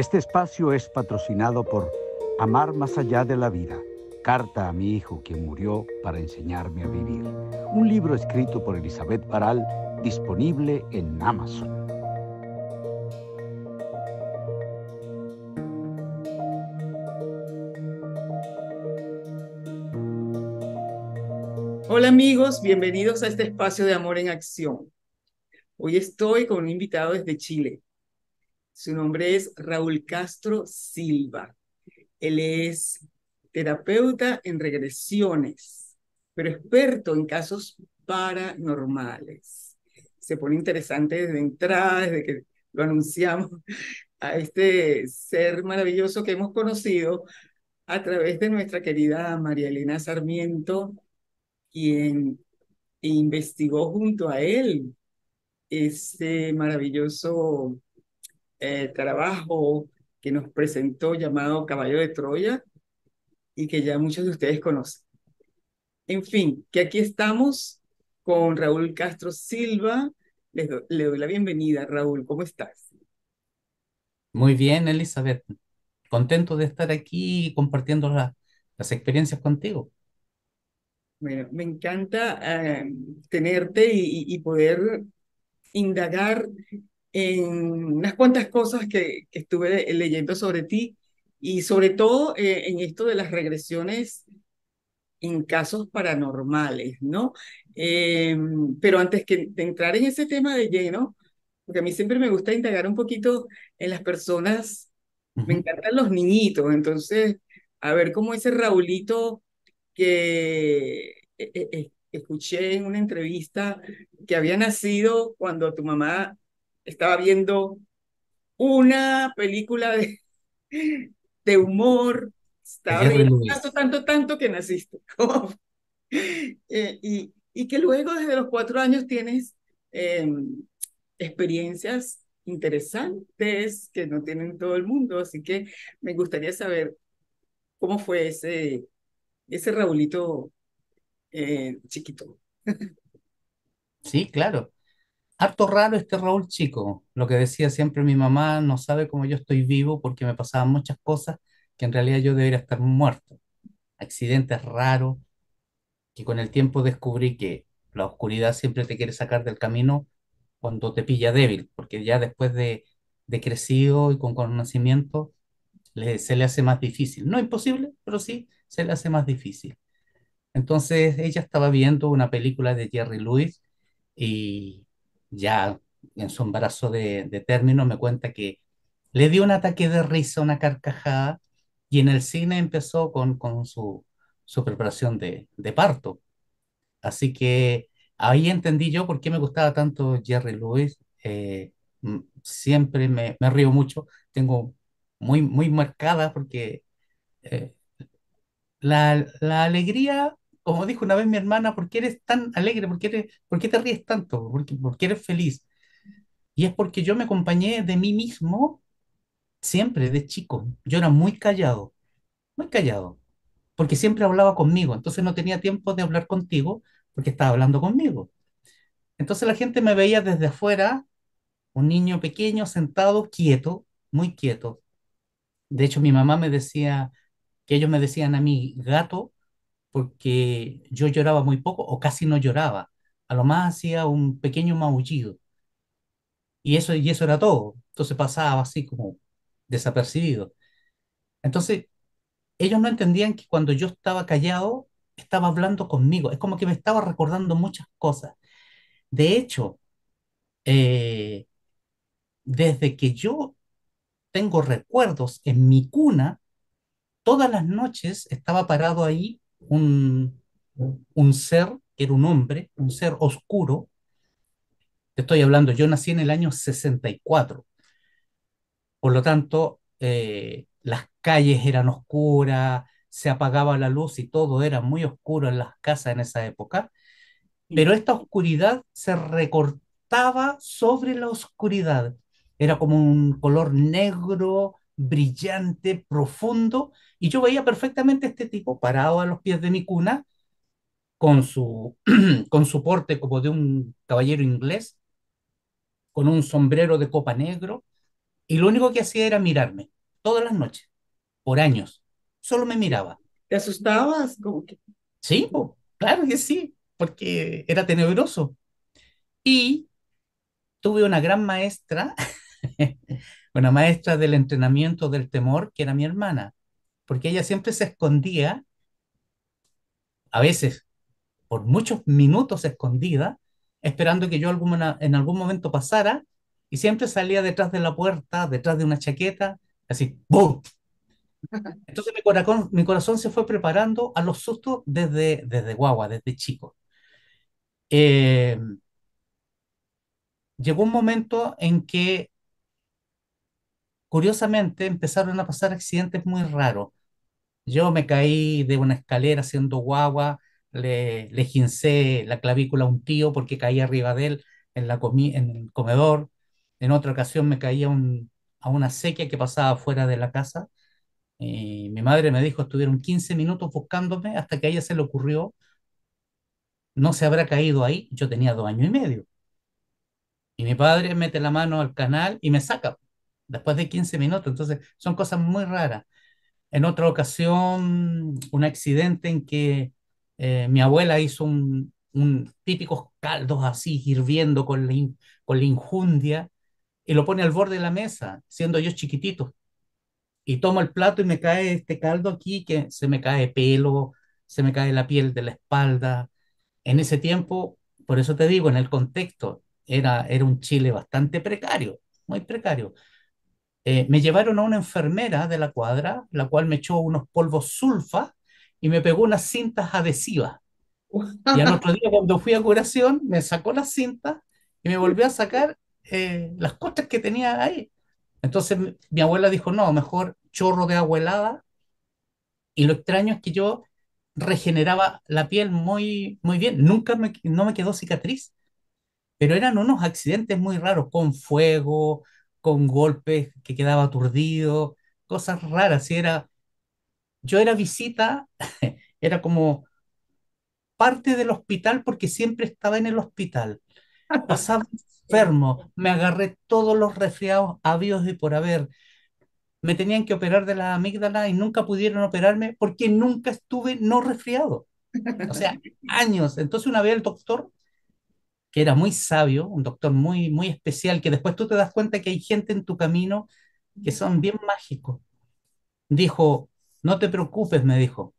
Este espacio es patrocinado por Amar más allá de la vida, Carta a mi hijo que murió para enseñarme a vivir, un libro escrito por Elizabeth Paral, disponible en Amazon. Hola amigos, bienvenidos a este espacio de Amor en Acción. Hoy estoy con un invitado desde Chile, su nombre es Raúl Castro Silva. Él es terapeuta en regresiones, pero experto en casos paranormales. Se pone interesante desde entrada, desde que lo anunciamos, a este ser maravilloso que hemos conocido a través de nuestra querida María Elena Sarmiento, quien investigó junto a él este maravilloso eh, trabajo que nos presentó llamado Caballo de Troya y que ya muchos de ustedes conocen. En fin, que aquí estamos con Raúl Castro Silva. Les le doy la bienvenida, Raúl. ¿Cómo estás? Muy bien, Elizabeth. Contento de estar aquí compartiendo la, las experiencias contigo. Bueno, me encanta eh, tenerte y, y poder indagar en unas cuantas cosas que, estuve leyendo sobre ti y sobre todo eh, en esto de las regresiones en casos paranormales, ¿no? Eh, pero antes que, de entrar en ese tema de lleno, porque a mí siempre me gusta indagar un poquito en las personas, me encantan los niñitos, entonces, a ver cómo ese Raulito que e, e, e, escuché en una entrevista que había nacido cuando tu mamá estaba viendo una película de, humor, estaba viendo tanto, tanto, tanto que naciste. Eh, y, y, que luego desde los cuatro años tienes em, experiencias interesantes que no tienen todo el mundo, así que me gustaría saber cómo fue ese, ese Raulito eh, chiquito. Sí, claro. Harto raro este Raúl chico, lo que decía siempre mi mamá, no sabe cómo yo estoy vivo porque me pasaban muchas cosas que en realidad yo debería estar muerto. Accidentes raros, que con el tiempo descubrí que la oscuridad siempre te quiere sacar del camino cuando te pilla débil, porque ya después de, de crecido y con conocimiento se le hace más difícil. No imposible, pero sí se le hace más difícil. Entonces ella estaba viendo una película de Jerry Lewis y ya en su embarazo de, término, me cuenta que le dio un ataque de risa, una carcajada, y en el cine empezó con, su, preparación de, parto. Así que ahí entendí yo por qué me gustaba tanto Jerry Lewis. Eh, siempre me, río mucho, tengo muy, marcada porque eh, la, alegría como dijo una vez mi hermana, ¿por qué eres tan alegre? ¿Por qué, te ríes tanto? ¿Por ¿Por qué, eres feliz? Y es porque yo me acompañé de mí mismo siempre, de chico. Yo era muy callado, muy callado, porque siempre hablaba conmigo. Entonces no tenía tiempo de hablar contigo porque estaba hablando conmigo. Entonces la gente me veía desde afuera, un niño pequeño, sentado, quieto, muy quieto. De hecho, mi mamá me decía, que ellos me decían a mí, gato, porque yo lloraba muy poco o casi no lloraba. A lo más hacía un pequeño maullido. Y eso, y eso era todo. Entonces pasaba así como desapercibido. Entonces, ellos no entendían que cuando yo estaba callado, estaba hablando conmigo. Es como que me estaba recordando muchas cosas. De hecho, eh, desde que yo tengo recuerdos en mi cuna, todas las noches estaba parado ahí un, ser que era un hombre, un ser oscuro. Te estoy hablando, yo nací en el año 64. Por lo tanto, eh, las calles eran oscuras, se apagaba la luz y todo era muy oscuro en las casas en esa época. Pero esta oscuridad se recortaba sobre la oscuridad. Era como un color negro brillante, profundo, y yo veía perfectamente este tipo parado a los pies de mi cuna, con su, con su porte como de un caballero inglés, con un sombrero de copa negro, y lo único que hacía era mirarme, todas las noches, por años, solo me miraba. ¿Te asustabas? Como que... Sí, claro que sí, porque era tenebroso. Y tuve una gran maestra una maestra del entrenamiento del temor, que era mi hermana, porque ella siempre se escondía, a veces por muchos minutos escondida, esperando que yo en algún momento pasara, y siempre salía detrás de la puerta, detrás de una chaqueta, así, ¡boom! Entonces mi corazón, mi corazón se fue preparando a los sustos desde, desde guagua, desde chico. Eh, llegó un momento en que curiosamente empezaron a pasar accidentes muy raros. Yo me caí de una escalera haciendo guagua, le, le gincé la clavícula a un tío porque caí arriba de él en, la en el comedor. En otra ocasión me caí a, un, a una sequía que pasaba fuera de la casa. mi madre me dijo, estuvieron 15 minutos buscándome hasta que a ella se le ocurrió, no se habrá caído ahí, yo tenía dos años y medio. Y mi padre mete la mano al canal y me saca después de 15 minutos. Entonces, son cosas muy raras. En otra ocasión, un accidente en que eh, mi abuela hizo un, típicos caldos así, hirviendo con la, con la injundia, y lo pone al borde de la mesa, siendo yo chiquitito. Y tomo el plato y me cae este caldo aquí, que se me cae pelo, se me cae la piel de la espalda. En ese tiempo, por eso te digo, en el contexto, era, era un Chile bastante precario, muy precario. Eh, me llevaron a una enfermera de la cuadra, la cual me echó unos polvos sulfa y me pegó unas cintas adhesivas. Y al otro día, cuando fui a curación, me sacó las cintas y me volvió a sacar eh, las costas que tenía ahí. Entonces mi abuela dijo, no, mejor chorro de agua helada Y lo extraño es que yo regeneraba la piel muy, muy bien. Nunca me, no me quedó cicatriz. Pero eran unos accidentes muy raros con fuego, con golpes, que quedaba aturdido, cosas raras. Y era, yo era visita, era como parte del hospital porque siempre estaba en el hospital. Pasaba enfermo, me agarré todos los resfriados habidos y por haber. Me tenían que operar de la amígdala y nunca pudieron operarme porque nunca estuve no resfriado. O sea, años. Entonces una vez el doctor que era muy sabio, un doctor muy, muy especial, que después tú te das cuenta que hay gente en tu camino que son bien mágicos. Dijo, no te preocupes, me dijo,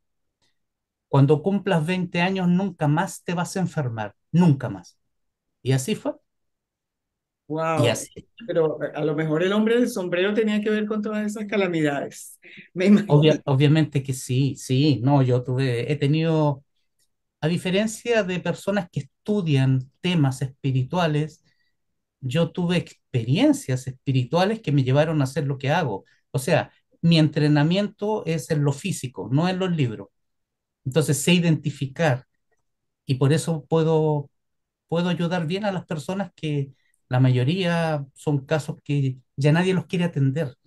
cuando cumplas 20 años nunca más te vas a enfermar, nunca más. Y así fue. Wow. Pero eh, a lo mejor el hombre del sombrero tenía que ver con todas esas calamidades. obviamente que sí, sí, no, yo tuve, he tenido a diferencia de personas que estudian temas espirituales, yo tuve experiencias espirituales que me llevaron a hacer lo que hago. O sea, mi entrenamiento es en lo físico, no en los libros. Entonces sé identificar y por eso puedo, puedo ayudar bien a las personas que la mayoría son casos que ya nadie los quiere atender.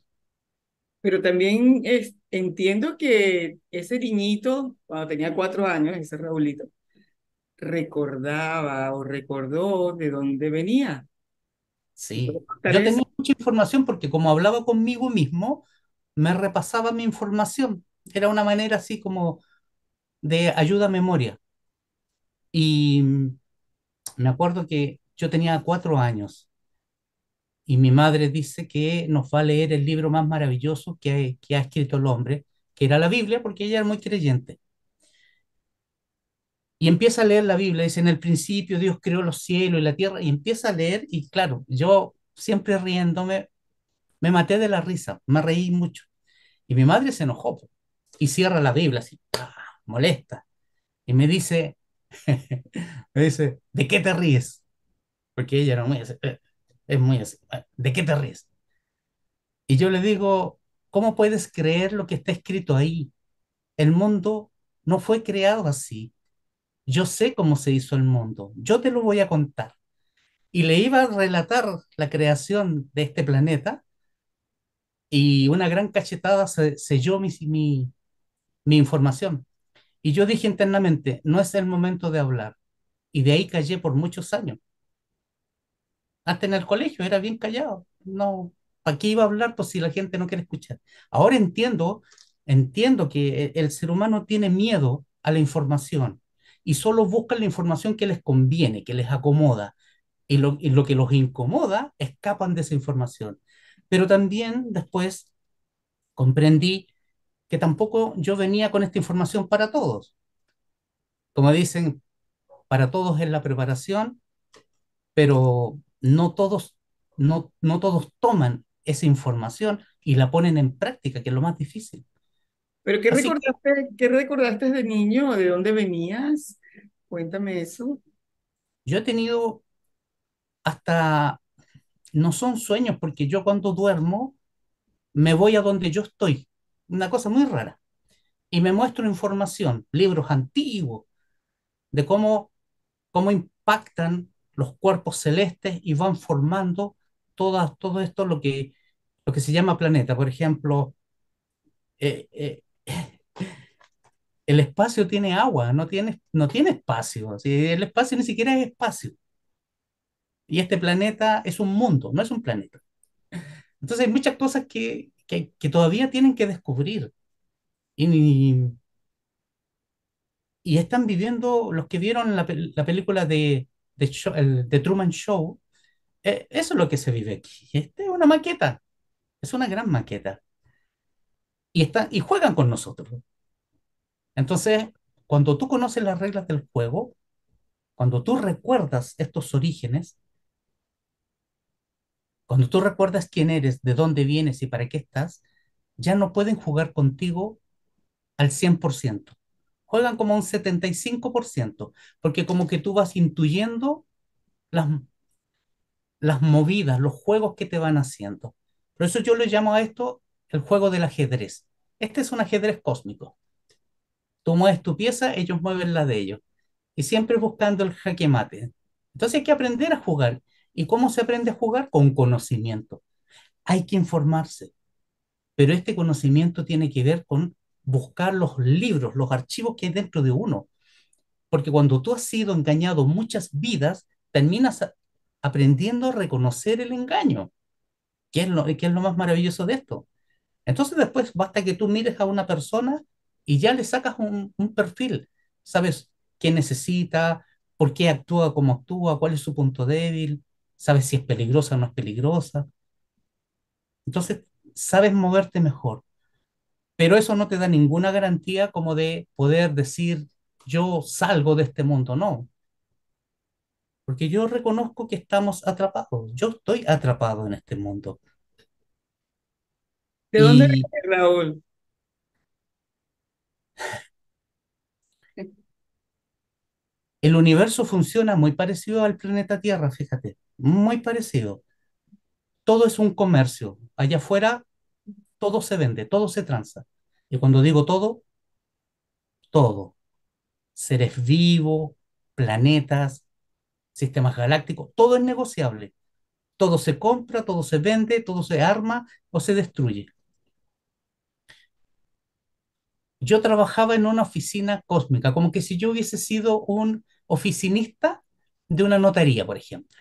Pero también es, entiendo que ese niñito, cuando tenía cuatro años, ese Raulito, recordaba o recordó de dónde venía. Sí, yo tenía mucha información porque como hablaba conmigo mismo, me repasaba mi información. Era una manera así como de ayuda a memoria. Y me acuerdo que yo tenía cuatro años y mi madre dice que nos va a leer el libro más maravilloso que, que ha escrito el hombre, que era la Biblia, porque ella era muy creyente. Y empieza a leer la Biblia, dice, en el principio Dios creó los cielos y la tierra, y empieza a leer, y claro, yo siempre riéndome, me maté de la risa, me reí mucho. Y mi madre se enojó y cierra la Biblia, así, ah, molesta. Y me dice, me dice, ¿de qué te ríes? Porque ella no me es muy así. ¿De qué te ríes? Y yo le digo, ¿cómo puedes creer lo que está escrito ahí? El mundo no fue creado así. Yo sé cómo se hizo el mundo. Yo te lo voy a contar. Y le iba a relatar la creación de este planeta y una gran cachetada selló mi, mi información. Y yo dije internamente, no es el momento de hablar. Y de ahí callé por muchos años. Hasta en el colegio era bien callado. No, ¿para qué iba a hablar pues, si la gente no quiere escuchar? Ahora entiendo, entiendo que eh, el ser humano tiene miedo a la información y solo busca la información que les conviene, que les acomoda. Y lo, y lo que los incomoda, escapan de esa información. Pero también después comprendí que tampoco yo venía con esta información para todos. Como dicen, para todos es la preparación, pero no todos, no, no todos toman esa información y la ponen en práctica, que es lo más difícil. ¿Pero qué recordaste, de niño? ¿De dónde venías? Cuéntame eso. Yo he tenido hasta, no son sueños, porque yo cuando duermo me voy a donde yo estoy, una cosa muy rara, y me muestro información, libros antiguos, de cómo, cómo impactan los cuerpos celestes y van formando todas todo esto lo que, lo que se llama planeta. Por ejemplo, eh, eh, el espacio tiene agua, no tiene, no tiene espacio. El espacio ni siquiera es espacio. Y este planeta es un mundo, no es un planeta. Entonces hay muchas cosas que, que, que todavía tienen que descubrir. Y, y, están viviendo, los que vieron la, la película de The, Truman Show, eh, eso es lo que se vive aquí. Este es una maqueta, es una gran maqueta. Y, están y juegan con nosotros. Entonces, cuando tú conoces las reglas del juego, cuando tú recuerdas estos orígenes, cuando tú recuerdas quién eres, de dónde vienes y para qué estás, ya no pueden jugar contigo al 100% juegan como un 75%, porque como que tú vas intuyendo las, las movidas, los juegos que te van haciendo. Por eso yo le llamo a esto el juego del ajedrez. Este es un ajedrez cósmico. Tú mueves tu pieza, ellos mueven la de ellos. Y siempre buscando el jaque mate. Entonces hay que aprender a jugar. ¿Y cómo se aprende a jugar? Con conocimiento. Hay que informarse. Pero este conocimiento tiene que ver con buscar los libros, los archivos que hay dentro de uno. Porque cuando tú has sido engañado muchas vidas, terminas aprendiendo a reconocer el engaño, que es, lo, es lo más maravilloso de esto. Entonces después basta que tú mires a una persona y ya le sacas un, un perfil, sabes qué necesita, por qué actúa como actúa, cuál es su punto débil, sabes si es peligrosa o no es peligrosa. Entonces sabes moverte mejor, pero eso no te da ninguna garantía como de poder decir, yo salgo de este mundo, no. Porque yo reconozco que estamos atrapados, yo estoy atrapado en este mundo. ¿De dónde viene Raúl? El universo funciona muy parecido al planeta Tierra, fíjate, muy parecido. Todo es un comercio. Allá afuera todo se vende, todo se tranza. Y cuando digo todo, todo. Seres vivos, planetas, sistemas galácticos, todo es negociable. Todo se compra, todo se vende, todo se arma o se destruye. Yo trabajaba en una oficina cósmica, como que si yo hubiese sido un oficinista de una notaría, por ejemplo.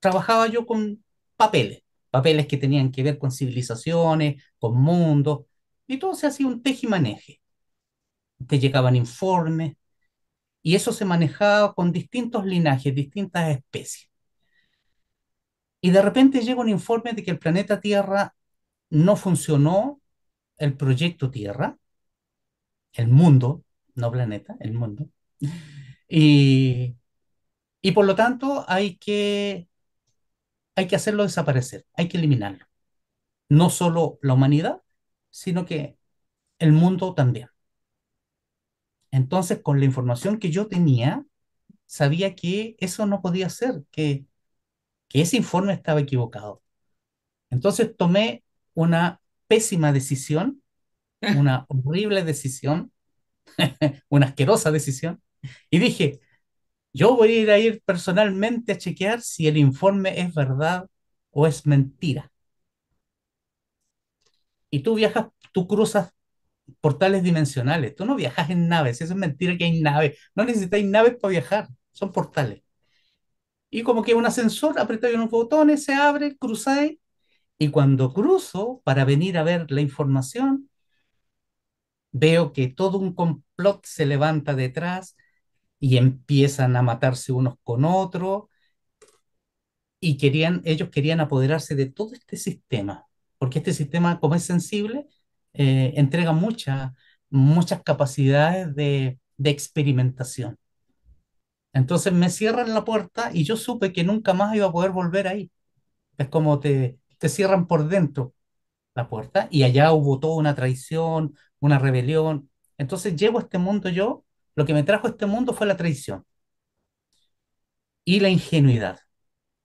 Trabajaba yo con papeles papeles que tenían que ver con civilizaciones, con mundos, y todo se hacía un tejimaneje. Te llegaban informes, y eso se manejaba con distintos linajes, distintas especies. Y de repente llega un informe de que el planeta Tierra no funcionó, el proyecto Tierra, el mundo, no planeta, el mundo, y por lo tanto hay que hay que hacerlo desaparecer, hay que eliminarlo. No solo la humanidad, sino que el mundo también. Entonces, con la información que yo tenía, sabía que eso no podía ser, que, que ese informe estaba equivocado. Entonces tomé una pésima decisión, una horrible decisión, una asquerosa decisión, y dije, yo voy a ir, personalmente a chequear si el informe es verdad o es mentira. Y tú viajas, tú cruzas portales dimensionales. Tú no viajas en naves, eso es mentira que hay naves. No necesitáis naves para viajar, son portales. Y como que un ascensor, apretáis unos botones, se abre, cruzáis. Y cuando cruzo para venir a ver la información, veo que todo un complot se levanta detrás, y empiezan a matarse unos con otros y querían, ellos querían apoderarse de todo este sistema, porque este sistema, como es sensible, eh, entrega mucha, muchas capacidades de, de experimentación. Entonces me cierran la puerta y yo supe que nunca más iba a poder volver ahí. Es como te, te cierran por dentro la puerta y allá hubo toda una traición, una rebelión. Entonces llevo a este mundo yo lo que me trajo a este mundo fue la traición y la ingenuidad.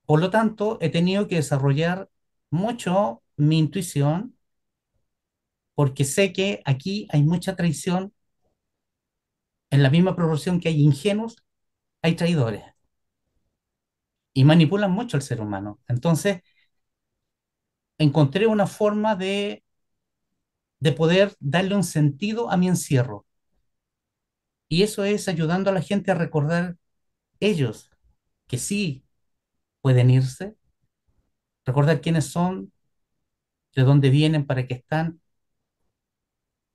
Por lo tanto, he tenido que desarrollar mucho mi intuición porque sé que aquí hay mucha traición. En la misma proporción que hay ingenuos, hay traidores. Y manipulan mucho al ser humano. Entonces, encontré una forma de, de poder darle un sentido a mi encierro. Y eso es ayudando a la gente a recordar ellos que sí pueden irse, recordar quiénes son, de dónde vienen, para qué están,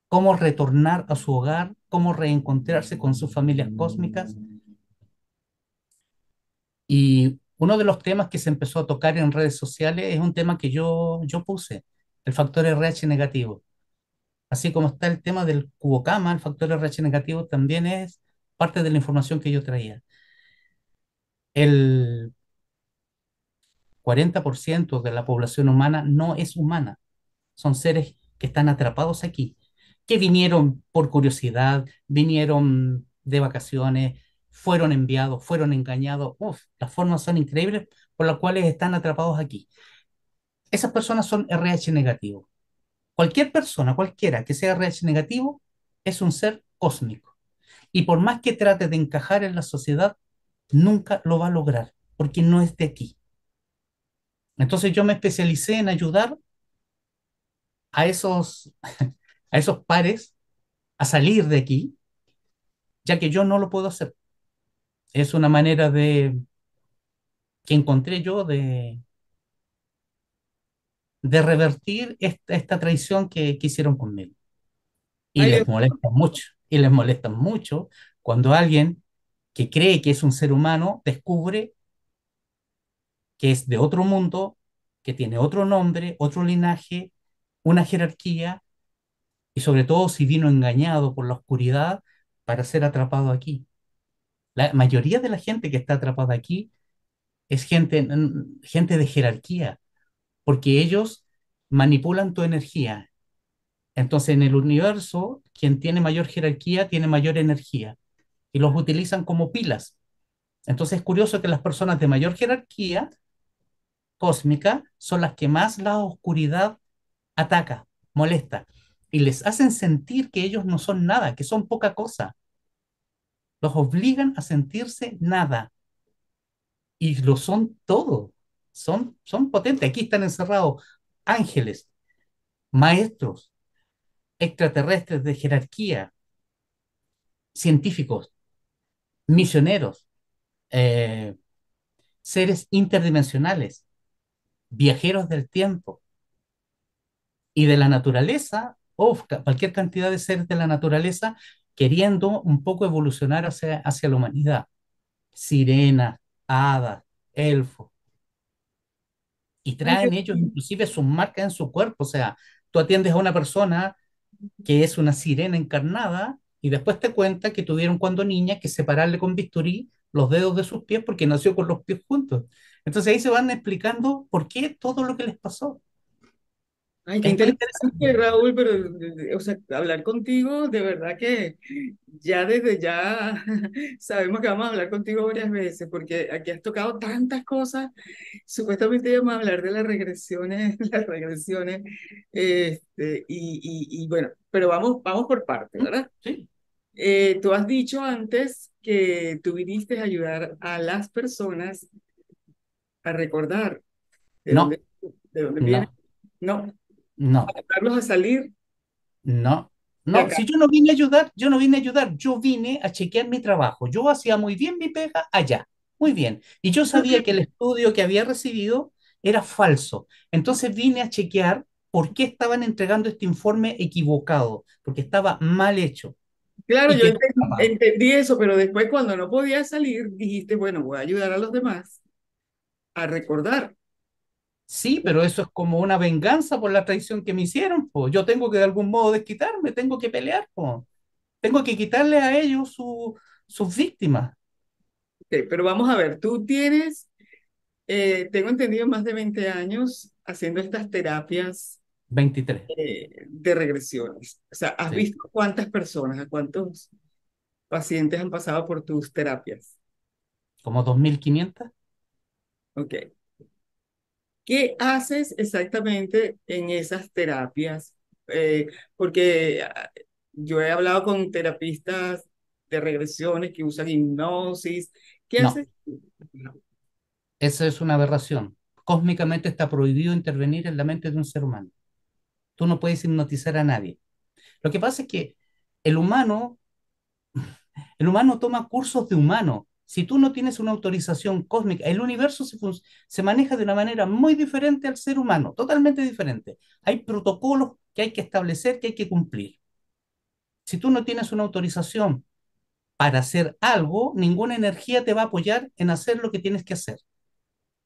cómo retornar a su hogar, cómo reencontrarse con sus familias cósmicas. Y uno de los temas que se empezó a tocar en redes sociales es un tema que yo, yo puse, el factor RH negativo. Así como está el tema del cubocama, el factor RH negativo también es parte de la información que yo traía. El 40% de la población humana no es humana. Son seres que están atrapados aquí, que vinieron por curiosidad, vinieron de vacaciones, fueron enviados, fueron engañados. Uf, las formas son increíbles por las cuales están atrapados aquí. Esas personas son RH negativo. Cualquier persona, cualquiera que sea RH negativo, es un ser cósmico. Y por más que trate de encajar en la sociedad, nunca lo va a lograr, porque no es de aquí. Entonces yo me especialicé en ayudar a esos, a esos pares a salir de aquí, ya que yo no lo puedo hacer. Es una manera de que encontré yo de, de revertir esta, traición que, quisieron hicieron conmigo. Y les molesta mucho, y les molesta mucho cuando alguien que cree que es un ser humano descubre que es de otro mundo, que tiene otro nombre, otro linaje, una jerarquía, y sobre todo si vino engañado por la oscuridad para ser atrapado aquí. La mayoría de la gente que está atrapada aquí es gente, gente de jerarquía, porque ellos manipulan tu energía. Entonces, en el universo, quien tiene mayor jerarquía tiene mayor energía y los utilizan como pilas. Entonces, es curioso que las personas de mayor jerarquía cósmica son las que más la oscuridad ataca, molesta y les hacen sentir que ellos no son nada, que son poca cosa. Los obligan a sentirse nada y lo son todo son, potentes. Aquí están encerrados ángeles, maestros, extraterrestres de jerarquía, científicos, misioneros, eh, seres interdimensionales, viajeros del tiempo y de la naturaleza, o cualquier cantidad de seres de la naturaleza queriendo un poco evolucionar hacia, hacia la humanidad. Sirenas, hadas, elfos, y traen ellos inclusive sus marcas en su cuerpo. O sea, tú atiendes a una persona que es una sirena encarnada y después te cuenta que tuvieron cuando niña que separarle con bisturí los dedos de sus pies porque nació con los pies juntos. Entonces ahí se van explicando por qué todo lo que les pasó. Ay, qué interesante, Raúl, pero, eh, o sea, hablar contigo, de verdad que ya desde ya sabemos que vamos a hablar contigo varias veces, porque aquí has tocado tantas cosas. Supuestamente vamos a hablar de las regresiones, las regresiones, este, y, y, y bueno, pero vamos, vamos por parte, mm, ¿verdad? Sí. Eh, tú has dicho antes que tú viniste a ayudar a las personas a recordar de dónde, de dónde No. no. No. ¿Ayudarlos a salir? No. No, si yo no vine a ayudar, yo no vine a ayudar, yo vine a chequear mi trabajo. Yo hacía muy bien mi pega allá, muy bien. Y yo sabía que el estudio que había recibido era falso. Entonces vine a chequear por qué estaban entregando este informe equivocado, porque estaba mal hecho. Claro, yo entendí, eso, pero después cuando no podía salir, dijiste, bueno, voy a ayudar a los demás a recordar Sí, pero eso es como una venganza por la traición que me hicieron, Yo tengo que de algún modo desquitarme, tengo que pelear, Tengo que quitarle a ellos su, sus víctimas. Okay, pero vamos a ver, tú tienes, eh, tengo entendido, más de 20 años haciendo estas terapias. 23. Eh, de regresiones. O sea, ¿has visto cuántas personas, a cuántos pacientes han pasado por tus terapias? Como 2.500. Ok. ¿Qué haces exactamente en esas terapias? Eh, porque ah, yo he hablado con terapistas de regresiones que usan hipnosis. ¿Qué haces? Esa es una aberración. Cósmicamente está prohibido intervenir en la mente de un ser humano. Tú no puedes hipnotizar a nadie. Lo que pasa es que el humano, el humano toma cursos de humano si tú no tienes una autorización cósmica, el universo se, maneja de una manera muy diferente al ser humano, totalmente diferente. Hay protocolos que hay que establecer, que hay que cumplir. Si tú no tienes una autorización para hacer algo, ninguna energía te va a apoyar en hacer lo que tienes que hacer.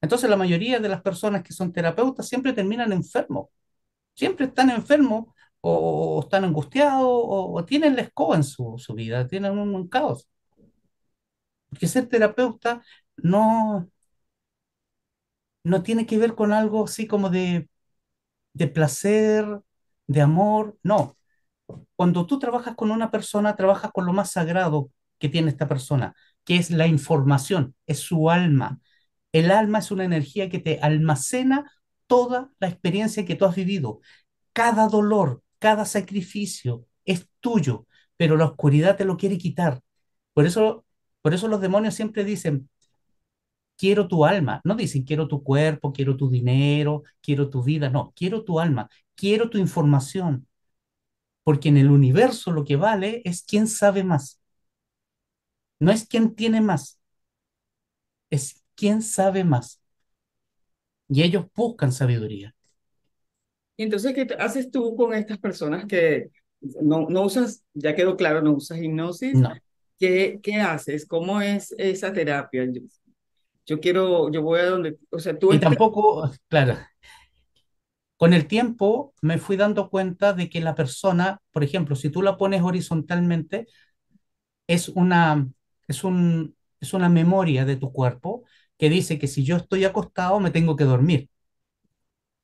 Entonces la mayoría de las personas que son terapeutas siempre terminan enfermos. Siempre están enfermos o, están angustiados o, tienen la escoba en su, su vida, tienen un, caos. Porque ser terapeuta no, no tiene que ver con algo así como de, de placer, de amor, no. Cuando tú trabajas con una persona, trabajas con lo más sagrado que tiene esta persona, que es la información, es su alma. El alma es una energía que te almacena toda la experiencia que tú has vivido. Cada dolor, cada sacrificio es tuyo, pero la oscuridad te lo quiere quitar. Por eso por eso los demonios siempre dicen, quiero tu alma. No dicen, quiero tu cuerpo, quiero tu dinero, quiero tu vida. No, quiero tu alma, quiero tu información. Porque en el universo lo que vale es quién sabe más. No es quién tiene más. Es quién sabe más. Y ellos buscan sabiduría. Y entonces, ¿qué haces tú con estas personas que no, no usas, ya quedó claro, no usas hipnosis, no. ¿Qué, qué haces? ¿Cómo es esa terapia? Yo, yo, quiero, yo voy a donde, o sea, tú... Y tampoco, claro, con el tiempo me fui dando cuenta de que la persona, por ejemplo, si tú la pones horizontalmente, es una, es un, es una memoria de tu cuerpo que dice que si yo estoy acostado me tengo que dormir.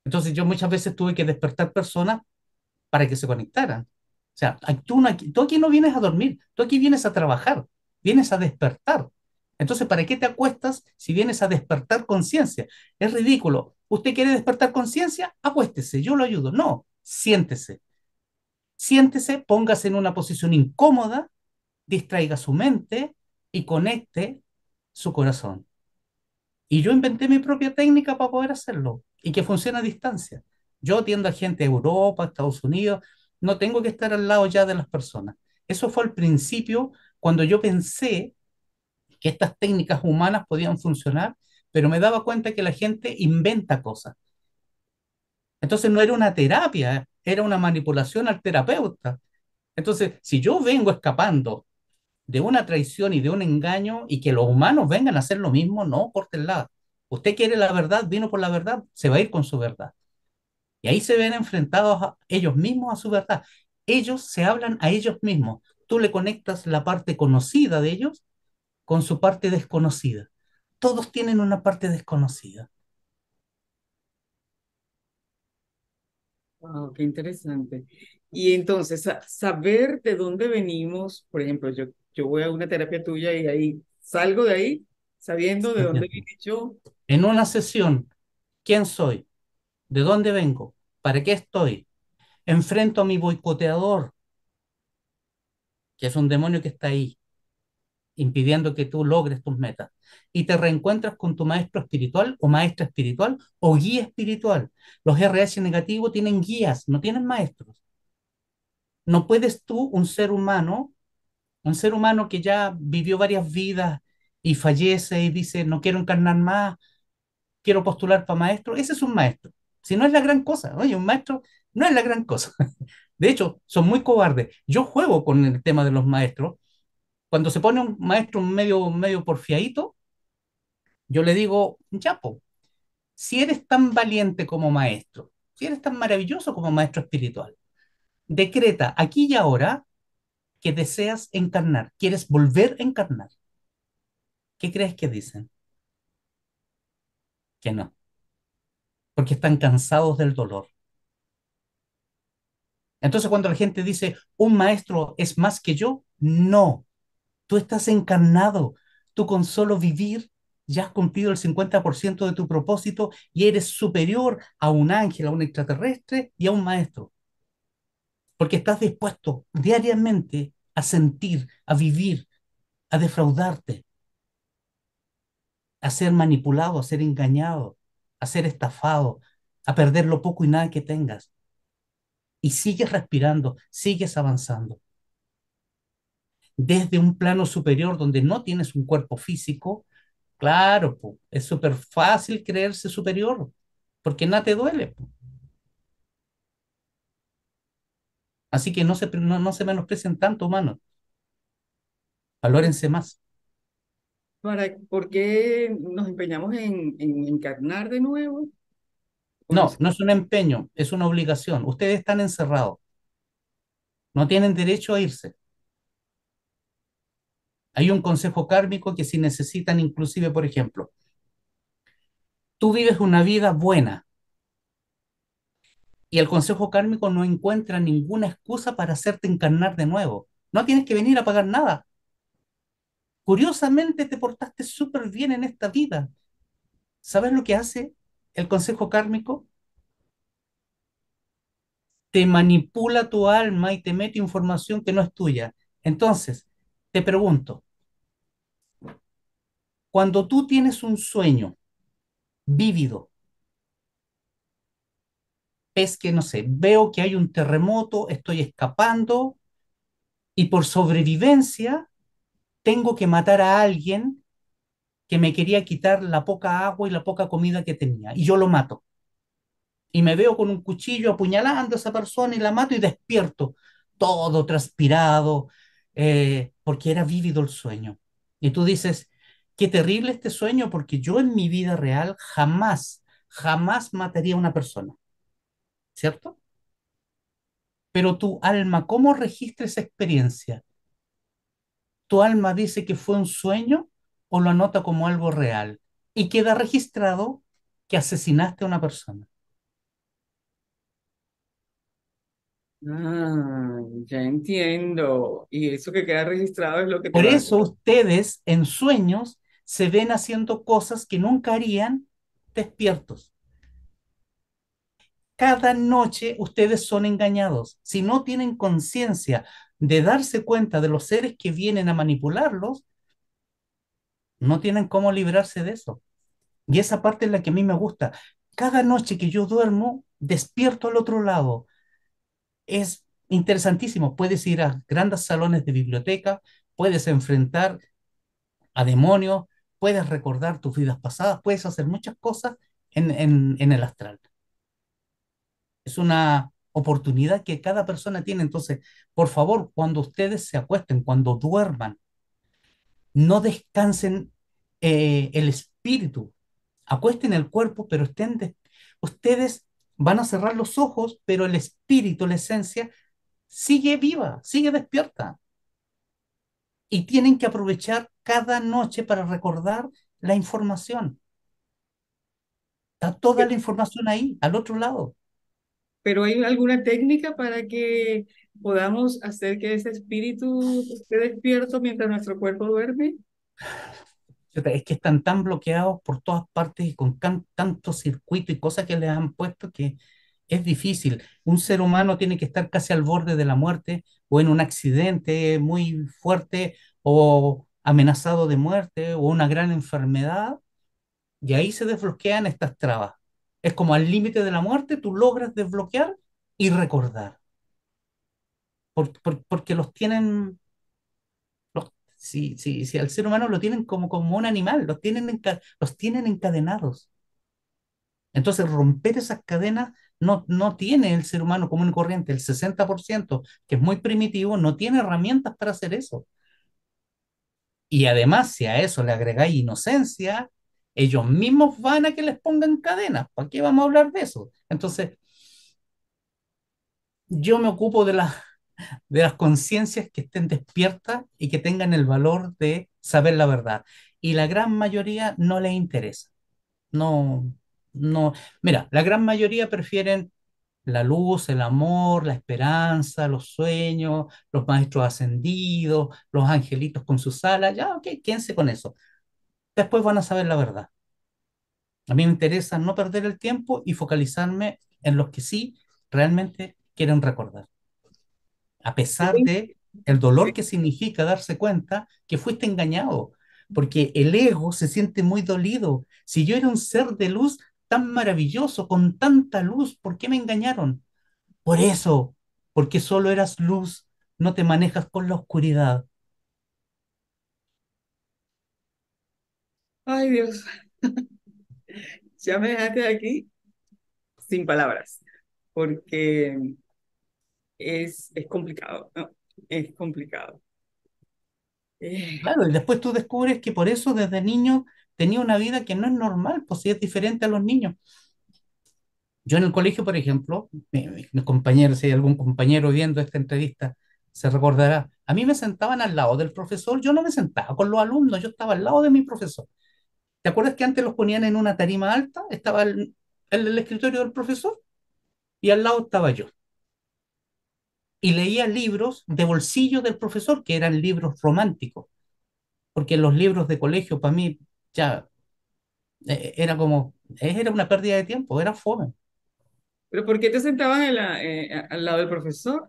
Entonces yo muchas veces tuve que despertar personas para que se conectaran. O sea, tú, tú aquí no vienes a dormir, tú aquí vienes a trabajar, vienes a despertar. Entonces, ¿para qué te acuestas si vienes a despertar conciencia? Es ridículo. ¿Usted quiere despertar conciencia? Acuéstese, yo lo ayudo. No, siéntese. Siéntese, póngase en una posición incómoda, distraiga su mente y conecte su corazón. Y yo inventé mi propia técnica para poder hacerlo y que funciona a distancia. Yo atiendo a gente de Europa, Estados Unidos, no tengo que estar al lado ya de las personas. Eso fue al principio cuando yo pensé que estas técnicas humanas podían funcionar, pero me daba cuenta que la gente inventa cosas. Entonces no era una terapia, era una manipulación al terapeuta. Entonces, si yo vengo escapando de una traición y de un engaño y que los humanos vengan a hacer lo mismo, no, el lado. Usted quiere la verdad, vino por la verdad, se va a ir con su verdad. Y ahí se ven enfrentados ellos mismos a su verdad. Ellos se hablan a ellos mismos. Tú le conectas la parte conocida de ellos con su parte desconocida. Todos tienen una parte desconocida. qué interesante. Y entonces, saber de dónde venimos, por ejemplo, yo, yo voy a una terapia tuya y ahí salgo de ahí sabiendo de dónde vine yo. En una sesión, ¿quién soy? ¿De dónde vengo? ¿Para qué estoy? Enfrento a mi boicoteador, que es un demonio que está ahí, impidiendo que tú logres tus metas. Y te reencuentras con tu maestro espiritual o maestra espiritual o guía espiritual. Los RS negativo tienen guías, no tienen maestros. No puedes tú, un ser humano, un ser humano que ya vivió varias vidas y fallece y dice, no quiero encarnar más, quiero postular para maestro, ese es un maestro. Si no es la gran cosa, oye, un maestro no es la gran cosa. De hecho, son muy cobardes. Yo juego con el tema de los maestros. Cuando se pone un maestro medio, medio porfiadito, yo le digo, Chapo, si eres tan valiente como maestro, si eres tan maravilloso como maestro espiritual, decreta aquí y ahora que deseas encarnar, quieres volver a encarnar. ¿Qué crees que dicen? Que no porque están cansados del dolor. Entonces cuando la gente dice, un maestro es más que yo, no, tú estás encarnado, tú con solo vivir ya has cumplido el 50% de tu propósito y eres superior a un ángel, a un extraterrestre y a un maestro. Porque estás dispuesto diariamente a sentir, a vivir, a defraudarte, a ser manipulado, a ser engañado, a ser estafado, a perder lo poco y nada que tengas. Y sigues respirando, sigues avanzando. Desde un plano superior donde no tienes un cuerpo físico, claro, es súper fácil creerse superior, porque nada te duele. Así que no se, no, no se menosprecen tanto, humanos. Valórense más por qué nos empeñamos en, en encarnar de nuevo? No, no es un empeño, es una obligación. Ustedes están encerrados. No tienen derecho a irse. Hay un consejo kármico que si necesitan, inclusive, por ejemplo, tú vives una vida buena y el consejo kármico no encuentra ninguna excusa para hacerte encarnar de nuevo. No tienes que venir a pagar nada. Curiosamente te portaste súper bien en esta vida. ¿Sabes lo que hace el consejo kármico? Te manipula tu alma y te mete información que no es tuya. Entonces, te pregunto, cuando tú tienes un sueño vívido, es que, no sé, veo que hay un terremoto, estoy escapando y por sobrevivencia tengo que matar a alguien que me quería quitar la poca agua y la poca comida que tenía, y yo lo mato. Y me veo con un cuchillo apuñalando a esa persona y la mato y despierto, todo transpirado, eh, porque era vívido el sueño. Y tú dices, qué terrible este sueño, porque yo en mi vida real jamás, jamás mataría a una persona, ¿cierto? Pero tu alma, ¿cómo registra esa experiencia? tu alma dice que fue un sueño o lo anota como algo real y queda registrado que asesinaste a una persona. Ah, ya entiendo. Y eso que queda registrado es lo que... Por eso ustedes en sueños se ven haciendo cosas que nunca harían despiertos. Cada noche ustedes son engañados. Si no tienen conciencia de darse cuenta de los seres que vienen a manipularlos, no tienen cómo librarse de eso. Y esa parte es la que a mí me gusta. Cada noche que yo duermo, despierto al otro lado. Es interesantísimo. Puedes ir a grandes salones de biblioteca, puedes enfrentar a demonios, puedes recordar tus vidas pasadas, puedes hacer muchas cosas en, en el astral. Es una oportunidad que cada persona tiene. Entonces, por favor, cuando ustedes se acuesten, cuando duerman, no descansen eh, el espíritu, acuesten el cuerpo, pero estén ustedes van a cerrar los ojos, pero el espíritu, la esencia, sigue viva, sigue despierta. Y tienen que aprovechar cada noche para recordar la información. Está toda la información ahí, al otro lado pero ¿hay alguna técnica para que podamos hacer que ese espíritu esté despierto mientras nuestro cuerpo duerme? Es que están tan bloqueados por todas partes y con tanto circuito y cosas que les han puesto que es difícil. Un ser humano tiene que estar casi al borde de la muerte o en un accidente muy fuerte o amenazado de muerte o una gran enfermedad y ahí se desbloquean estas trabas. Es como al límite de la muerte tú logras desbloquear y recordar. porque los tienen, los, si, si, si al ser humano lo tienen como, como un animal, los tienen, los tienen encadenados. Entonces romper esas cadenas no, no tiene el ser humano como un corriente, el 60%, que es muy primitivo, no tiene herramientas para hacer eso. Y además, si a eso le agregáis inocencia, ellos mismos van a que les pongan cadenas. ¿Para qué vamos a hablar de eso? Entonces, yo me ocupo de, la, de las conciencias que estén despiertas y que tengan el valor de saber la verdad. Y la gran mayoría no les interesa. No, no. Mira, la gran mayoría prefieren la luz, el amor, la esperanza, los sueños, los maestros ascendidos, los angelitos con sus alas, ya, ok, quédense con eso después van a saber la verdad. A mí me interesa no perder el tiempo y focalizarme en los que sí realmente quieren recordar. A pesar de el dolor que significa darse cuenta que fuiste engañado, porque el ego se siente muy dolido. Si yo era un ser de luz tan maravilloso, con tanta luz, ¿por qué me engañaron? Por eso, porque solo eras luz, no te manejas con la oscuridad. Ay, Dios. ya me dejaste aquí sin palabras, porque es, es complicado, Es complicado. Eh. Claro, y después tú descubres que por eso desde niño tenía una vida que no es normal, pues es diferente a los niños. Yo en el colegio, por ejemplo, mi compañeros, si hay algún compañero viendo esta entrevista, se recordará, a mí me sentaban al lado del profesor, yo no me sentaba con los alumnos, yo estaba al lado de mi profesor. ¿Te acuerdas que antes los ponían en una tarima alta? Estaba el, el, escritorio del profesor y al lado estaba yo. Y leía libros de bolsillo del profesor, que eran libros románticos, porque los libros de colegio para mí ya eh, era como, eh, era una pérdida de tiempo, era fome. ¿Pero por qué te sentabas eh, al lado del profesor?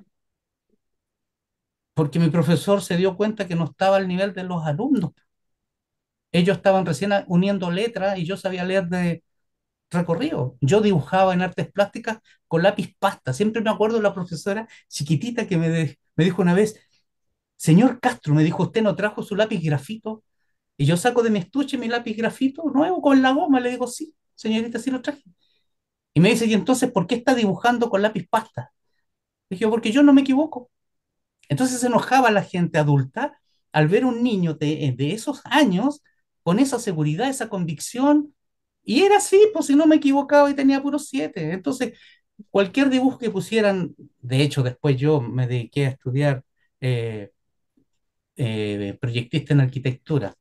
Porque mi profesor se dio cuenta que no estaba al nivel de los alumnos. Ellos estaban recién uniendo letras y yo sabía leer de recorrido. Yo dibujaba en artes plásticas con lápiz pasta. Siempre me acuerdo de la profesora chiquitita que me, me dijo una vez, señor Castro, me dijo, ¿usted no trajo su lápiz grafito? Y yo saco de mi estuche mi lápiz grafito nuevo con la goma. Le digo, sí, señorita, sí lo traje. Y me dice, ¿y entonces por qué está dibujando con lápiz pasta? Le dije, porque yo no me equivoco. Entonces se enojaba la gente adulta al ver un niño de, de esos años con esa seguridad, esa convicción. Y era así, pues si no me equivocaba y tenía puros siete. Entonces, cualquier dibujo que pusieran, de hecho, después yo me dediqué a estudiar eh, eh, proyectista en arquitectura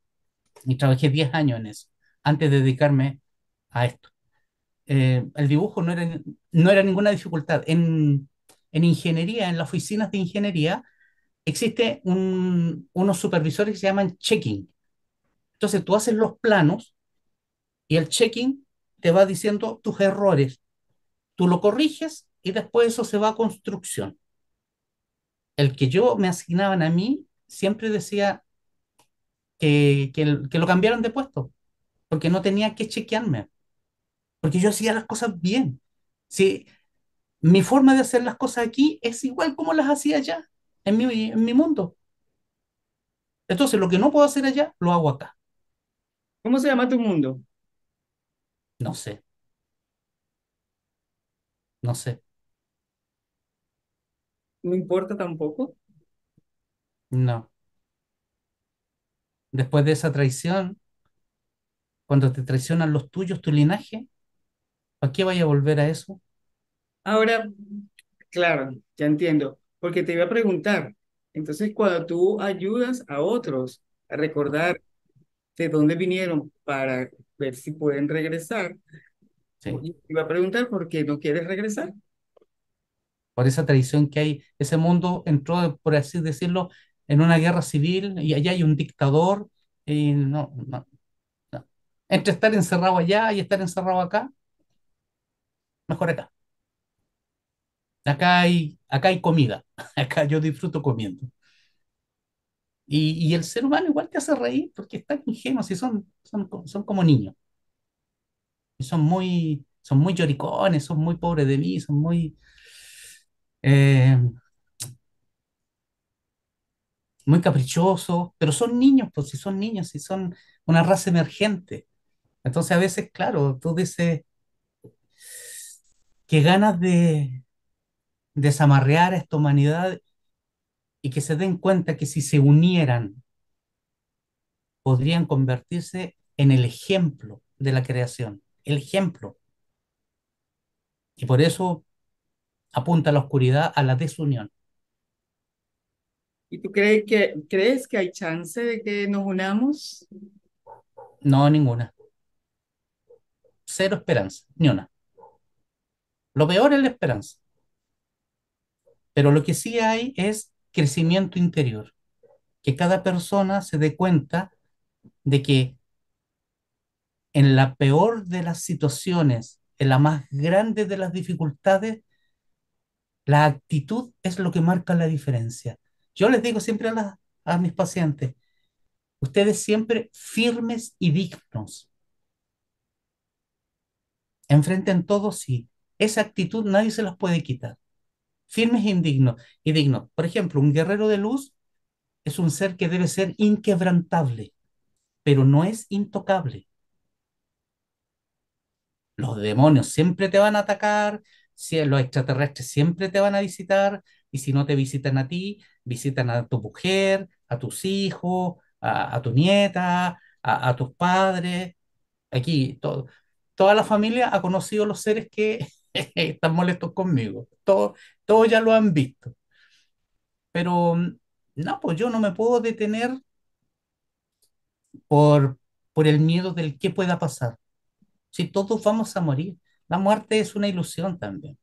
y trabajé diez años en eso, antes de dedicarme a esto. Eh, el dibujo no era, no era ninguna dificultad. En, ingeniería, en las oficinas de ingeniería, existe unos supervisores que se llaman checking, entonces tú haces los planos y el checking te va diciendo tus errores. Tú lo corriges y después eso se va a construcción. El que yo me asignaban a mí siempre decía que, que, lo cambiaron de puesto, porque no tenía que chequearme, porque yo hacía las cosas bien. Si mi forma de hacer las cosas aquí es igual como las hacía allá, en mi, en mi mundo. Entonces, lo que no puedo hacer allá, lo hago acá. ¿Cómo se llama tu mundo? No sé, no sé. No importa tampoco. No. Después de esa traición, cuando te traicionan los tuyos, tu linaje, ¿a qué vaya a volver a eso? Ahora, claro, ya entiendo, porque te iba a preguntar, entonces cuando tú ayudas a otros a recordar de dónde vinieron para ver si pueden regresar. Y iba a preguntar por qué no quieres regresar. Por esa tradición que hay, ese mundo entró, por así decirlo, en una guerra civil y allá hay un dictador y no, no, no. Entre estar encerrado allá y estar encerrado acá, mejor acá. Acá hay, acá hay comida, acá yo disfruto comiendo. Y, el ser humano igual te hace reír porque están ingenuos y son, son, como niños. son muy, son muy lloricones, son muy pobres de mí, son muy... Eh, muy caprichosos, pero son niños, pues si son niños, si son una raza emergente. Entonces a veces, claro, tú dices, que ganas de desamarrear a esta humanidad y que se den cuenta que si se unieran, podrían convertirse en el ejemplo de la creación, el ejemplo. Y por eso apunta la oscuridad, a la desunión. ¿Y tú crees que, crees que hay chance de que nos unamos? No, ninguna. Cero esperanza, ni una. Lo peor es la esperanza. Pero lo que sí hay es crecimiento interior, que cada persona se dé cuenta de que en la peor de las situaciones, en la más grande de las dificultades, la actitud es lo que marca la diferencia. Yo les digo siempre a, a mis pacientes, ustedes siempre firmes y dignos. Enfrenten todo, sí. Esa actitud nadie se las puede quitar firmes e indignos y dignos. Por ejemplo, un guerrero de luz es un ser que debe ser inquebrantable, pero no es intocable. Los demonios siempre te van a atacar, los extraterrestres siempre te van a visitar, y si no te visitan a ti, visitan a tu mujer, a tus hijos, a, tu nieta, a, a, tus padres. Aquí, todo, toda la familia ha conocido los seres que están molestos conmigo. Todos, todos ya lo han visto. Pero mm, no, pues yo no me puedo detener por, por el miedo del que pueda pasar. Si todos vamos a morir, la muerte es una ilusión también.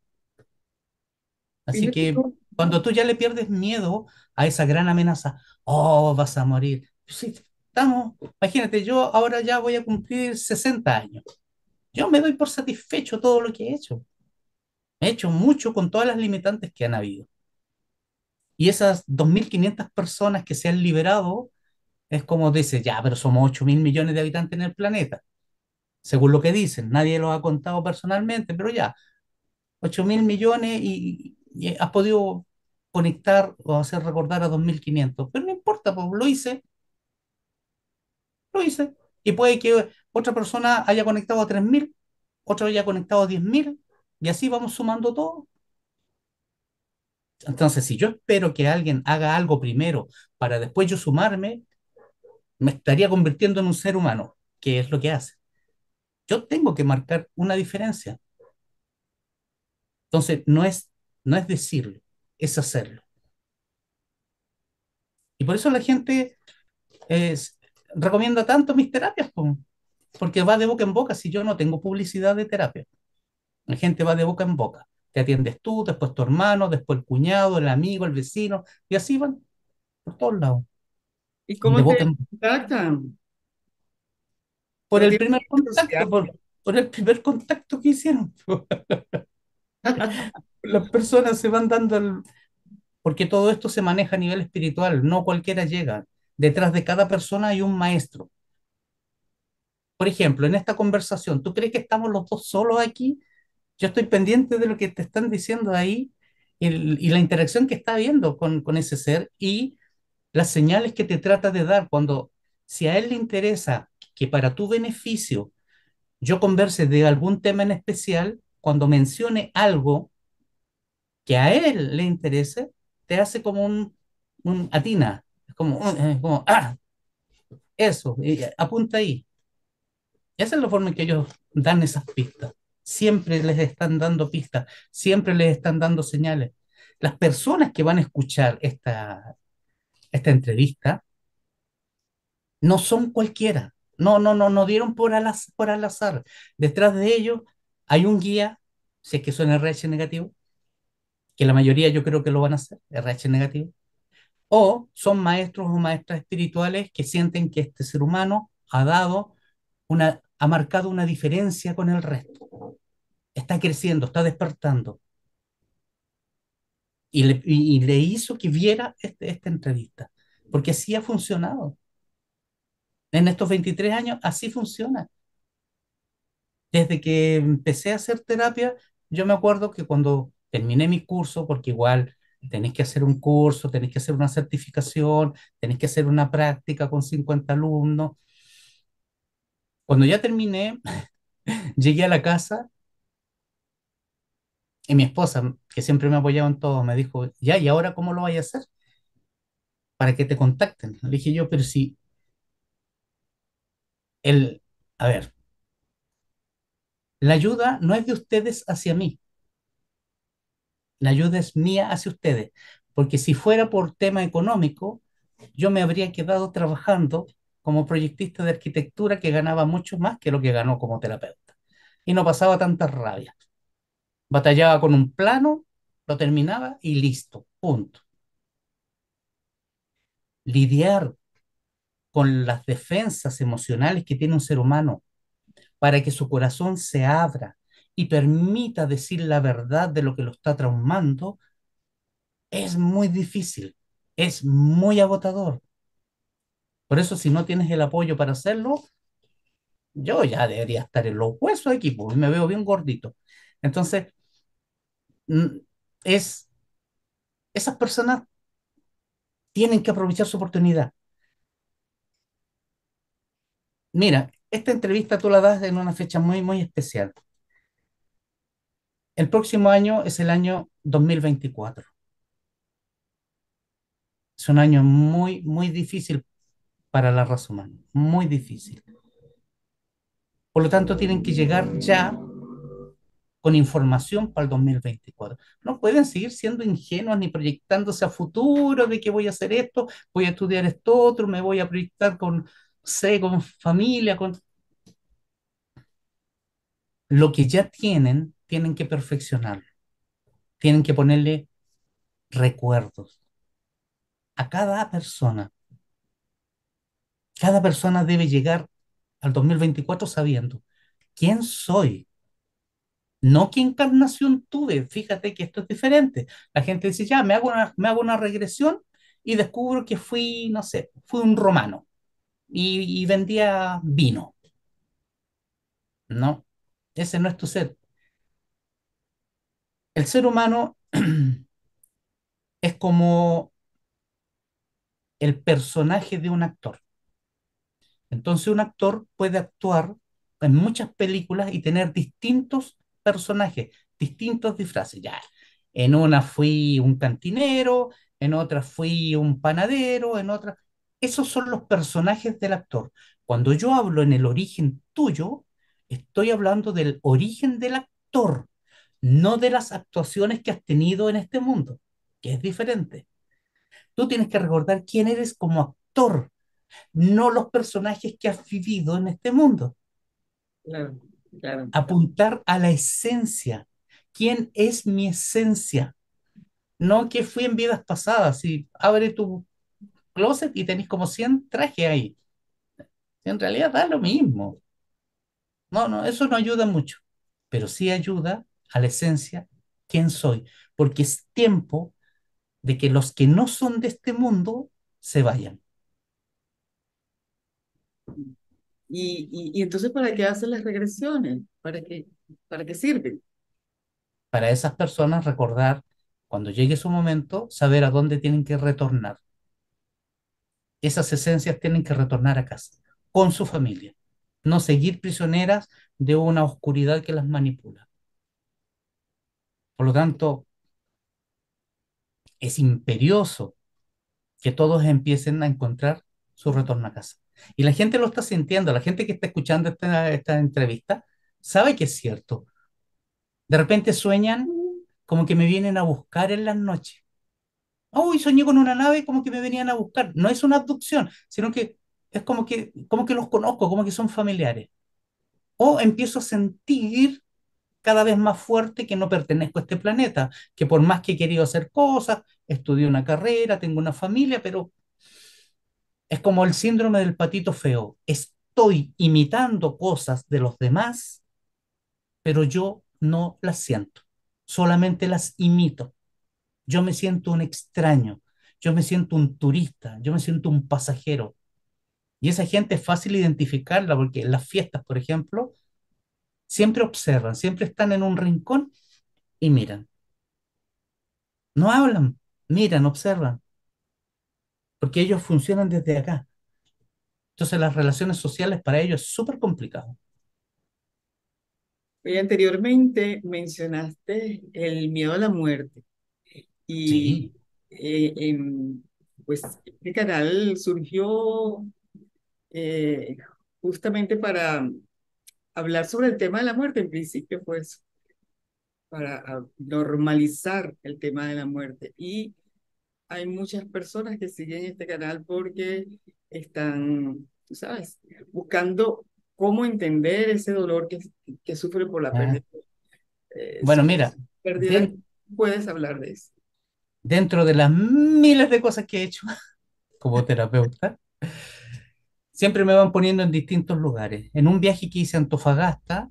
Así que cuando tú ya le pierdes miedo a esa gran amenaza, oh, vas a morir. Sí, estamos, imagínate, yo ahora ya voy a cumplir 60 años. Yo me doy por satisfecho todo lo que he hecho. He hecho mucho con todas las limitantes que han habido. Y esas 2.500 personas que se han liberado, es como dice, ya, pero somos 8.000 millones de habitantes en el planeta. Según lo que dicen, nadie lo ha contado personalmente, pero ya, 8.000 millones y, has podido conectar o hacer recordar a 2.500. Pero no importa, pues, lo hice. Lo hice. Y puede que otra persona haya conectado a 3.000, otra haya conectado a 10.000 y así vamos sumando todo. Entonces, si yo espero que alguien haga algo primero para después yo sumarme, me estaría convirtiendo en un ser humano, que es lo que hace. Yo tengo que marcar una diferencia. Entonces, no es, no es decirlo, es hacerlo. Y por eso la gente eh, recomienda tanto mis terapias, porque va de boca en boca si yo no tengo publicidad de terapia. La gente va de boca en boca. Te atiendes tú, después tu hermano, después el cuñado, el amigo, el vecino, y así van por todos lados. ¿Y cómo te contactan? Por el primer contacto, por, el primer contacto que hicieron. Las personas se van dando el... Porque todo esto se maneja a nivel espiritual, no cualquiera llega. Detrás de cada persona hay un maestro. Por ejemplo, en esta conversación, ¿tú crees que estamos los dos solos aquí? Yo estoy pendiente de lo que te están diciendo ahí y la interacción que está habiendo con, ese ser y las señales que te trata de dar cuando si a él le interesa que para tu beneficio yo converse de algún tema en especial, cuando mencione algo que a él le interese, te hace como un, atina, como, como, ah, eso, apunta ahí. Esa es la forma en que ellos dan esas pistas siempre les están dando pistas, siempre les están dando señales. Las personas que van a escuchar esta, esta entrevista no son cualquiera, no, no, no, no dieron por al, azar. Detrás de ellos hay un guía, si es que son RH negativo, que la mayoría yo creo que lo van a hacer, RH negativo, o son maestros o maestras espirituales que sienten que este ser humano ha dado una ha marcado una diferencia con el resto. Está creciendo, está despertando. Y le, hizo que viera este, esta entrevista, porque así ha funcionado. En estos 23 años, así funciona. Desde que empecé a hacer terapia, yo me acuerdo que cuando terminé mi curso, porque igual tenés que hacer un curso, tenés que hacer una certificación, tenés que hacer una práctica con 50 alumnos, cuando ya terminé, llegué a la casa y mi esposa, que siempre me apoyaba en todo, me dijo, ya, ¿y ahora cómo lo voy a hacer? Para que te contacten. Le dije yo, pero si el, a ver, la ayuda no es de ustedes hacia mí. La ayuda es mía hacia ustedes. Porque si fuera por tema económico, yo me habría quedado trabajando como proyectista de arquitectura que ganaba mucho más que lo que ganó como terapeuta. Y no pasaba tanta rabia. Batallaba con un plano, lo terminaba y listo, punto. Lidiar con las defensas emocionales que tiene un ser humano para que su corazón se abra y permita decir la verdad de lo que lo está traumando, es muy difícil, es muy agotador por eso, si no tienes el apoyo para hacerlo, yo ya debería estar en los huesos equipo. Pues, y me veo bien gordito. Entonces, es, esas personas tienen que aprovechar su oportunidad. Mira, esta entrevista tú la das en una fecha muy, muy especial. El próximo año es el año 2024. Es un año muy, muy difícil para la raza humana. Muy difícil. Por lo tanto, tienen que llegar ya con información para el 2024. No pueden seguir siendo ingenuos ni proyectándose a futuro de que voy a hacer esto, voy a estudiar esto otro, me voy a proyectar con, sé, con familia, con... Lo que ya tienen, tienen que perfeccionarlo. Tienen que ponerle recuerdos a cada persona cada persona debe llegar al 2024 sabiendo quién soy, no qué encarnación tuve. Fíjate que esto es diferente. La gente dice, ya, me hago una, me hago una regresión y descubro que fui, no sé, fui un romano y vendía vino. No, ese no es tu ser. El ser humano es como el personaje de un actor. Entonces un actor puede actuar en muchas películas y tener distintos personajes, distintos disfraces. Ya, en una fui un cantinero, en otra fui un panadero, en otra... Esos son los personajes del actor. Cuando yo hablo en el origen tuyo, estoy hablando del origen del actor, no de las actuaciones que has tenido en este mundo, que es diferente. Tú tienes que recordar quién eres como actor, no los personajes que has vivido en este mundo. Apuntar a la esencia. ¿Quién es mi esencia? No que fui en vidas pasadas. Si abre tu closet y tenés como 100 trajes ahí. En realidad da lo mismo. No, no, eso no ayuda mucho, pero sí ayuda a la esencia, quién soy, porque es tiempo de que los que no son de este mundo se vayan. Y, entonces, ¿para qué hacen las regresiones? ¿Para qué, para qué sirven? Para esas personas recordar, cuando llegue su momento, saber a dónde tienen que retornar. Esas esencias tienen que retornar a casa, con su familia, no seguir prisioneras de una oscuridad que las manipula. Por lo tanto, es imperioso que todos empiecen a encontrar su retorno a casa. Y la gente lo está sintiendo, la gente que está escuchando esta, entrevista sabe que es cierto. De repente sueñan como que me vienen a buscar en las noches. Uy, soñé con una nave como que me venían a buscar. No es una abducción, sino que es como que, como que los conozco, como que son familiares. O empiezo a sentir cada vez más fuerte que no pertenezco a este planeta, que por más que he querido hacer cosas, estudié una carrera, tengo una familia, pero es como el síndrome del patito feo. Estoy imitando cosas de los demás, pero yo no las siento. Solamente las imito. Yo me siento un extraño. Yo me siento un turista. Yo me siento un pasajero. Y esa gente es fácil identificarla porque en las fiestas, por ejemplo, siempre observan, siempre están en un rincón y miran. No hablan, miran, observan porque ellos funcionan desde acá. Entonces las relaciones sociales para ellos es súper complicado. anteriormente mencionaste el miedo a la muerte y sí. Eh, pues este canal surgió eh, justamente para hablar sobre el tema de la muerte, en principio fue para normalizar el tema de la muerte. Y hay muchas personas que siguen este canal porque están, ¿sabes?, buscando cómo entender ese dolor que, que sufre por la ah. pérdida. Eh, bueno, mira, puedes hablar de eso. Dentro de las miles de cosas que he hecho como terapeuta, siempre me van poniendo en distintos lugares. En un viaje que hice a Antofagasta,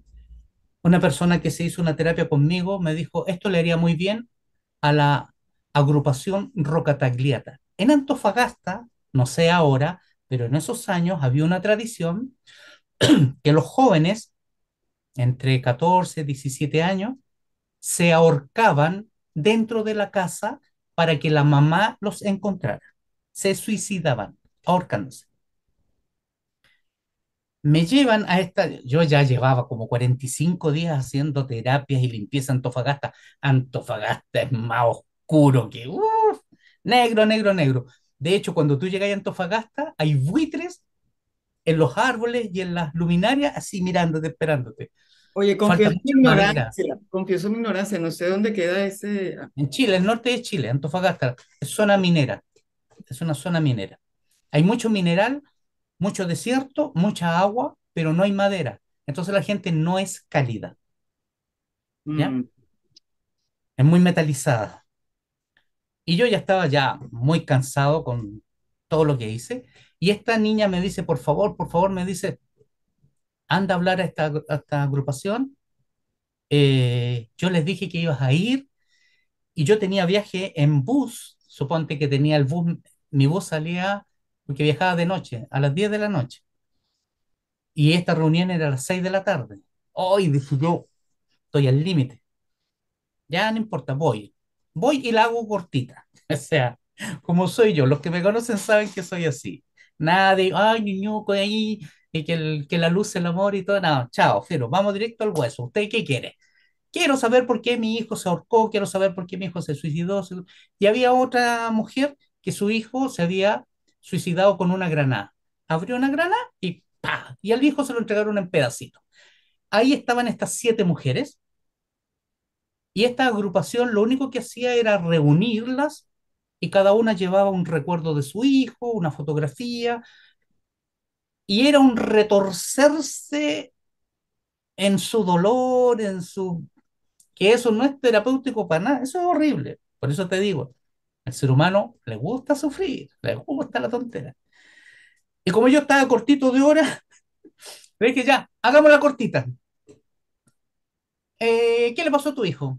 una persona que se hizo una terapia conmigo me dijo, esto le haría muy bien a la agrupación Rocatagliata. En Antofagasta, no sé ahora, pero en esos años había una tradición que los jóvenes, entre 14 y 17 años, se ahorcaban dentro de la casa para que la mamá los encontrara. Se suicidaban, ahorcándose. Me llevan a esta, yo ya llevaba como 45 días haciendo terapias y limpieza Antofagasta. Antofagasta es más oscuro, que negro, negro, negro. De hecho, cuando tú llegas a Antofagasta, hay buitres en los árboles y en las luminarias, así mirándote, esperándote. Oye, confieso mi ignorancia, confieso mi ignorancia, no sé dónde queda ese... En Chile, el norte de Chile, Antofagasta, es zona minera, es una zona minera. Hay mucho mineral, mucho desierto, mucha agua, pero no hay madera. Entonces la gente no es cálida. ¿ya? Mm. Es muy metalizada. Y yo ya estaba ya muy cansado con todo lo que hice. Y esta niña me dice, por favor, por favor, me dice, anda a hablar a esta, agrupación. Eh, yo les dije que ibas a ir y yo tenía viaje en bus. Suponte que tenía el bus, mi bus salía, porque viajaba de noche, a las 10 de la noche. Y esta reunión era a las 6 de la tarde. Hoy dije yo, estoy al límite. Ya no importa, voy voy y la hago cortita. O sea, como soy yo, los que me conocen saben que soy así. Nada de, ay, con ahí, y que, el, que la luz, el amor y todo, No, chao, pero vamos directo al hueso. ¿Usted qué quiere? Quiero saber por qué mi hijo se ahorcó, quiero saber por qué mi hijo se suicidó. Y había otra mujer que su hijo se había suicidado con una granada. Abrió una granada y ¡pa! Y al hijo se lo entregaron en pedacitos. Ahí estaban estas siete mujeres y esta agrupación lo único que hacía era reunirlas y cada una llevaba un recuerdo de su hijo, una fotografía, y era un retorcerse en su dolor, en su... que eso no es terapéutico para nada, eso es horrible. Por eso te digo, al ser humano le gusta sufrir, le gusta la tontera. Y como yo estaba cortito de hora, dije ya, hagámosla cortita. Eh, ¿Qué le pasó a tu hijo?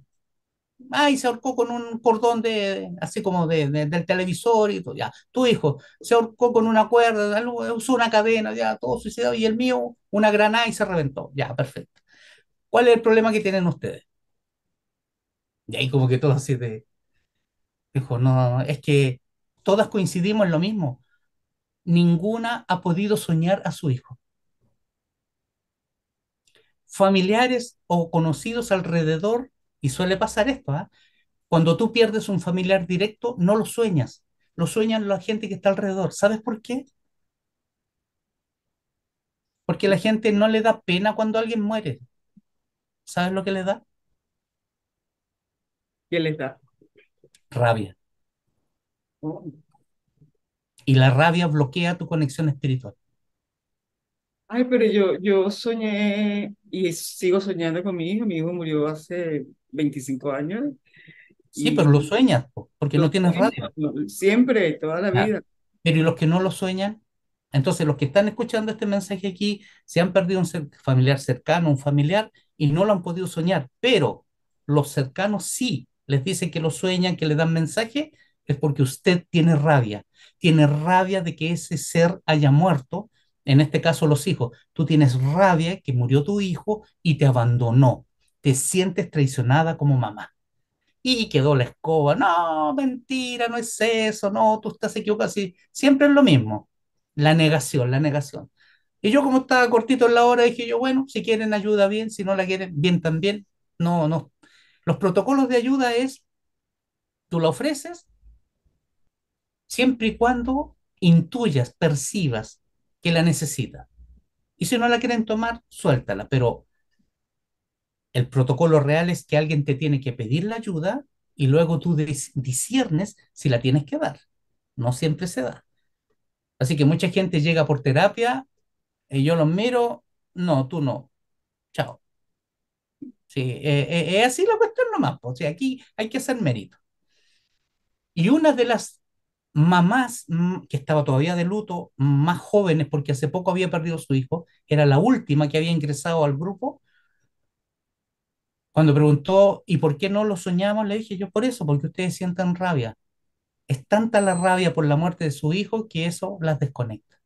ay, se ahorcó con un cordón de, así como del televisor y todo, ya. Tu hijo se ahorcó con una cuerda, usó una cadena, ya, todo suicidado, y el mío una granada y se reventó, ya, perfecto. ¿Cuál es el problema que tienen ustedes? Y ahí como que todo así de, dijo, no, es que todas coincidimos en lo mismo. Ninguna ha podido soñar a su hijo. Familiares o conocidos alrededor y suele pasar esto, ¿ah? Cuando tú pierdes un familiar directo, no lo sueñas, lo sueñan la gente que está alrededor. ¿Sabes por qué? Porque la gente no le da pena cuando alguien muere. ¿Sabes lo que le da? ¿Qué le da? Rabia. Y la rabia bloquea tu conexión espiritual. Ay, pero yo, yo soñé y sigo soñando con mi hijo. Mi hijo murió hace 25 años. Sí, pero lo sueñas, porque no tienes rabia. Siempre, toda la vida. Pero ¿y los que no lo sueñan? Entonces, los que están escuchando este mensaje aquí se han perdido un familiar cercano, un familiar, y no lo han podido soñar. Pero los cercanos sí les dicen que lo sueñan, que le dan mensaje, es porque usted tiene rabia. Tiene rabia de que ese ser haya muerto, en este caso los hijos. Tú tienes rabia que murió tu hijo y te abandonó te sientes traicionada como mamá. Y quedó la escoba, no, mentira, no es eso, no, tú estás equivocado, sí. siempre es lo mismo, la negación, la negación. Y yo como estaba cortito en la hora, dije yo, bueno, si quieren ayuda bien, si no la quieren bien también, no, no. Los protocolos de ayuda es, tú la ofreces siempre y cuando intuyas, percibas que la necesita. Y si no la quieren tomar, suéltala, pero el protocolo real es que alguien te tiene que pedir la ayuda y luego tú disiernes si la tienes que dar. No siempre se da. Así que mucha gente llega por terapia y yo los miro, no, tú no, chao. Sí, eh, eh, es así la cuestión nomás, o sea, aquí hay que hacer mérito. Y una de las mamás mm, que estaba todavía de luto, más jóvenes, porque hace poco había perdido su hijo, era la última que había ingresado al grupo cuando preguntó, ¿y por qué no lo soñamos? Le dije yo, por eso, porque ustedes sientan rabia. Es tanta la rabia por la muerte de su hijo que eso las desconecta.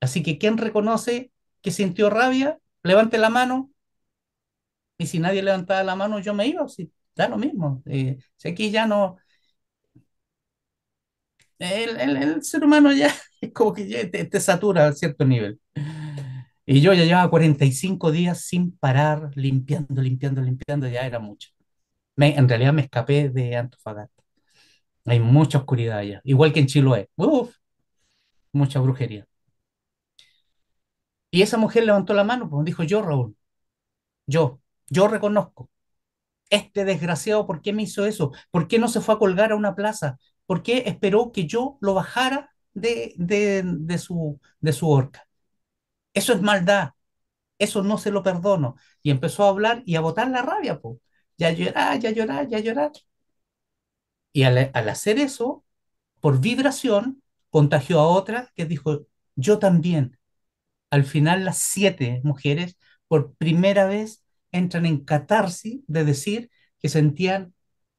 Así que quien reconoce que sintió rabia, levante la mano. Y si nadie levantaba la mano, yo me iba. Si, da lo mismo. Eh, si aquí ya no, el, ser humano ya es como que te, te, satura a cierto nivel. Y yo ya llevaba 45 días sin parar, limpiando, limpiando, limpiando, ya era mucho. Me, en realidad me escapé de Antofagasta. Hay mucha oscuridad allá, igual que en Chiloé. Uf, mucha brujería. Y esa mujer levantó la mano, pues dijo, yo, Raúl, yo, yo reconozco. Este desgraciado, ¿por qué me hizo eso? ¿Por qué no se fue a colgar a una plaza? ¿Por qué esperó que yo lo bajara de, su, de su horca? Eso es maldad. Eso no se lo perdono. Y empezó a hablar y a botar la rabia, Ya llorar, ya llorar, ya llorar. Y al, al hacer eso, por vibración, contagió a otra que dijo, yo también. Al final, las siete mujeres, por primera vez, entran en catarsis de decir que sentían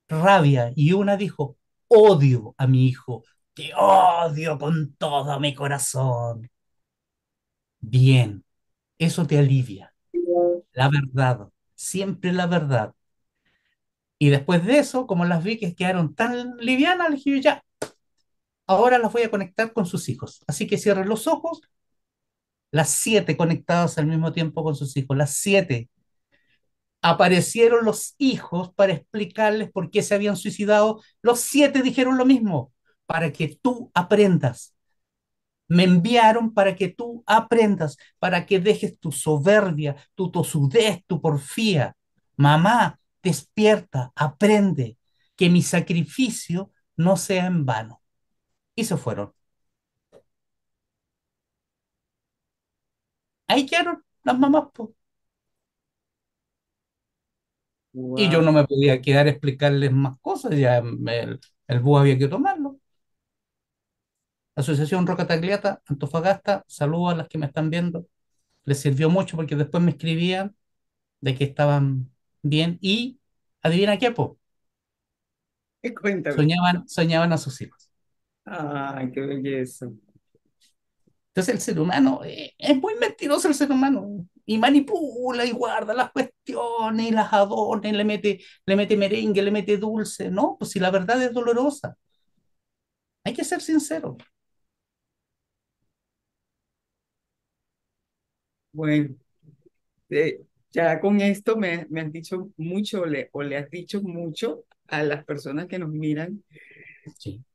rabia. Y una dijo, odio a mi hijo, te odio con todo mi corazón bien. Eso te alivia. La verdad, siempre la verdad. Y después de eso, como las vi que quedaron tan livianas, dije ya, ahora las voy a conectar con sus hijos. Así que cierren los ojos, las siete conectadas al mismo tiempo con sus hijos, las siete. Aparecieron los hijos para explicarles por qué se habían suicidado. Los siete dijeron lo mismo, para que tú aprendas. Me enviaron para que tú aprendas, para que dejes tu soberbia, tu tosudez, tu porfía. Mamá, despierta, aprende, que mi sacrificio no sea en vano. Y se fueron. Ahí quedaron las mamás. Y yo no me podía quedar a explicarles más cosas, ya el búho había que tomar. Asociación Roca Tagliata, Antofagasta, saludo a las que me están viendo. Les sirvió mucho porque después me escribían de que estaban bien y adivina qué, po. Soñaban, soñaban a sus hijos. Ay, qué belleza. Entonces el ser humano eh, es muy mentiroso el ser humano y manipula y guarda las cuestiones y las adorna y le mete, le mete merengue, le mete dulce. No, pues si la verdad es dolorosa. Hay que ser sincero. Bueno, eh, ya con esto me, me has dicho mucho o le has dicho mucho a las personas que nos miran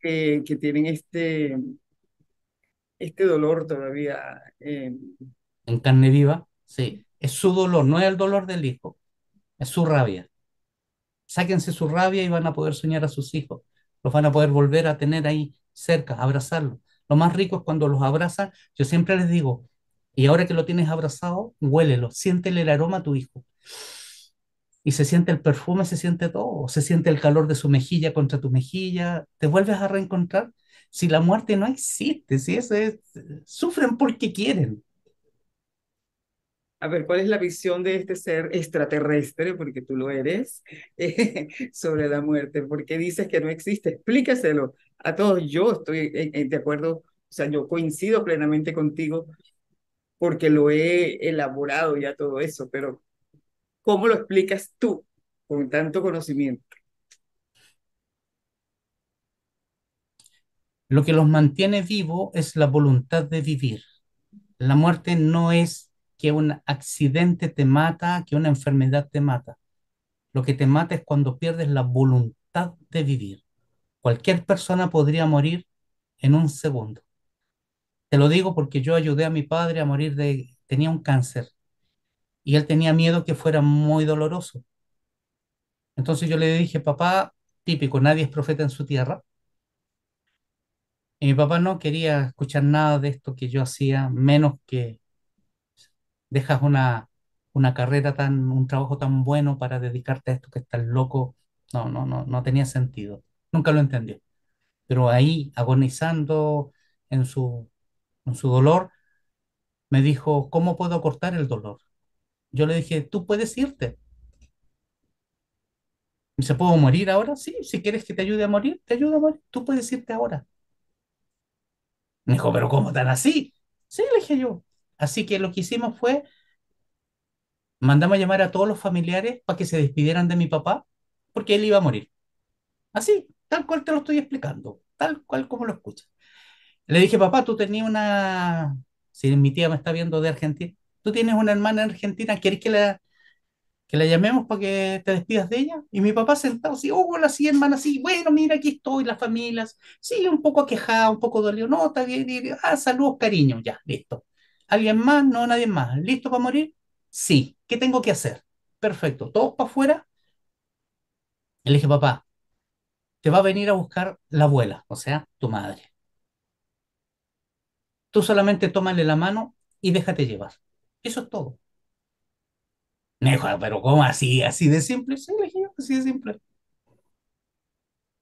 que tienen este, este dolor todavía. Eh, en carne viva, sí. Es su dolor, no es el dolor del hijo, es su rabia. Sáquense su rabia y van a poder soñar a sus hijos. Los van a poder volver a tener ahí cerca, abrazarlos. Lo más rico es cuando los abrazan. Yo siempre les digo, y ahora que lo tienes abrazado, huélelo, siéntele el aroma a tu hijo. Y se siente el perfume, se siente todo, se siente el calor de su mejilla contra tu mejilla, te vuelves a reencontrar. Si la muerte no existe, si eso es, sufren porque quieren. A ver, ¿cuál es la visión de este ser extraterrestre, porque tú lo eres, sobre la muerte? ¿Por qué dices que no existe? Explícaselo a todos. Yo estoy de acuerdo, o sea, yo coincido plenamente contigo porque lo he elaborado ya todo eso, pero ¿cómo lo explicas tú con tanto conocimiento? Lo que los mantiene vivos es la voluntad de vivir. La muerte no es que un accidente te mata, que una enfermedad te mata. Lo que te mata es cuando pierdes la voluntad de vivir. Cualquier persona podría morir en un segundo. Te lo digo porque yo ayudé a mi padre a morir de, tenía un cáncer y él tenía miedo que fuera muy doloroso. Entonces yo le dije, papá, típico, nadie es profeta en su tierra. Y mi papá no quería escuchar nada de esto que yo hacía, menos que dejas una, una carrera tan, un trabajo tan bueno para dedicarte a esto que estás loco. No, no, no, no tenía sentido. Nunca lo entendió. Pero ahí, agonizando en su con su dolor, me dijo, ¿cómo puedo cortar el dolor? Yo le dije, tú puedes irte. ¿Se puedo morir ahora? Sí, si quieres que te ayude a morir, te ayudo a morir. Tú puedes irte ahora. Me dijo, ¿pero cómo tan así? Sí, le dije yo. Así que lo que hicimos fue, mandamos a llamar a todos los familiares para que se despidieran de mi papá, porque él iba a morir. Así, tal cual te lo estoy explicando, tal cual como lo escuchas. Le dije, papá, tú tenías una. Si mi tía me está viendo de Argentina, tú tienes una hermana en argentina, ¿querés que la, que la llamemos para que te despidas de ella? Y mi papá sentado así, oh, hola, sí, hermana, sí, bueno, mira, aquí estoy, las familias, sí, un poco aquejada, un poco dolido, no, está bien, ah, saludos, cariño, ya, listo. ¿Alguien más? No, nadie más. ¿Listo para morir? Sí. ¿Qué tengo que hacer? Perfecto. ¿Todos para afuera? Le dije, papá, te va a venir a buscar la abuela, o sea, tu madre. Tú solamente tómale la mano y déjate llevar. Eso es todo. Me ah, pero ¿cómo así? ¿Así de simple? Sí, le dije así de simple.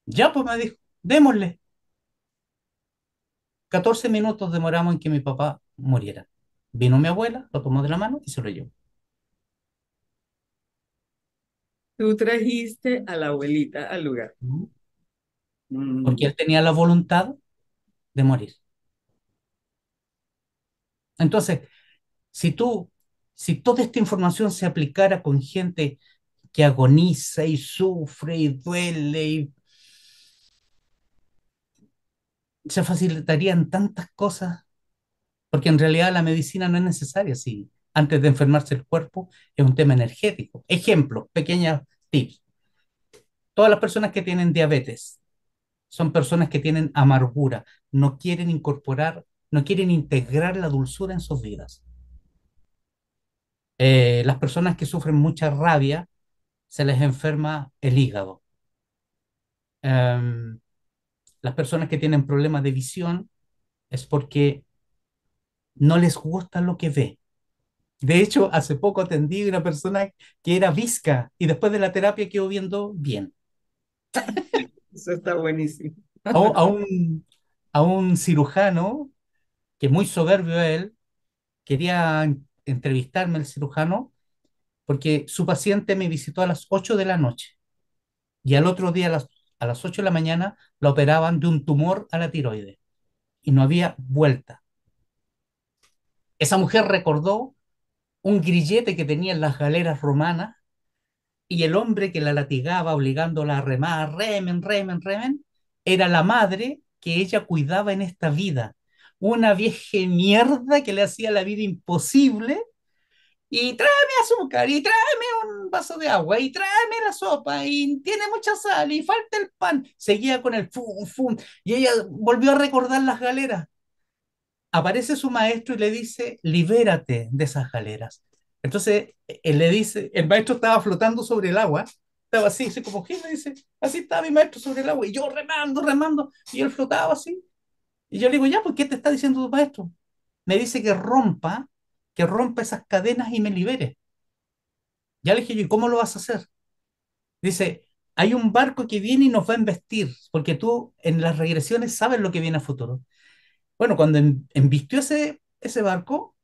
Ya, pues me dijo, démosle. 14 minutos demoramos en que mi papá muriera. Vino mi abuela, lo tomó de la mano y se lo llevó. Tú trajiste a la abuelita al lugar. Mm. Porque él tenía la voluntad de morir. Entonces, si tú, si toda esta información se aplicara con gente que agoniza y sufre y duele y se facilitarían tantas cosas, porque en realidad la medicina no es necesaria si antes de enfermarse el cuerpo es un tema energético. Ejemplo, pequeña tips. Todas las personas que tienen diabetes son personas que tienen amargura, no quieren incorporar no quieren integrar la dulzura en sus vidas. Eh, las personas que sufren mucha rabia, se les enferma el hígado. Em, las personas que tienen problemas de visión es porque no les gusta lo que ve. De hecho, hace poco atendí a una persona que era visca y después de la terapia quedó viendo bien. Eso está buenísimo. un, a un cirujano que muy soberbio él, quería entrevistarme el cirujano porque su paciente me visitó a las 8 de la noche y al otro día a las, a las 8 de la mañana la operaban de un tumor a la tiroides y no había vuelta. Esa mujer recordó un grillete que tenía en las galeras romanas y el hombre que la latigaba obligándola a remar, remen, remen, remen, era la madre que ella cuidaba en esta vida una vieja mierda que le hacía la vida imposible. Y tráeme azúcar, y tráeme un vaso de agua, y tráeme la sopa, y tiene mucha sal, y falta el pan. Seguía con el fum, fum, y ella volvió a recordar las galeras. Aparece su maestro y le dice, libérate de esas galeras. Entonces, él le dice, el maestro estaba flotando sobre el agua, estaba así, se como, le dice? Así estaba mi maestro sobre el agua, y yo remando, remando, y él flotaba así, y yo le digo, ya, ¿por pues, qué te está diciendo tu maestro? Me dice que rompa, que rompa esas cadenas y me libere. Ya le dije ¿y cómo lo vas a hacer? Dice, hay un barco que viene y nos va a embestir, porque tú en las regresiones sabes lo que viene a futuro. Bueno, cuando em, embistió ese, ese barco,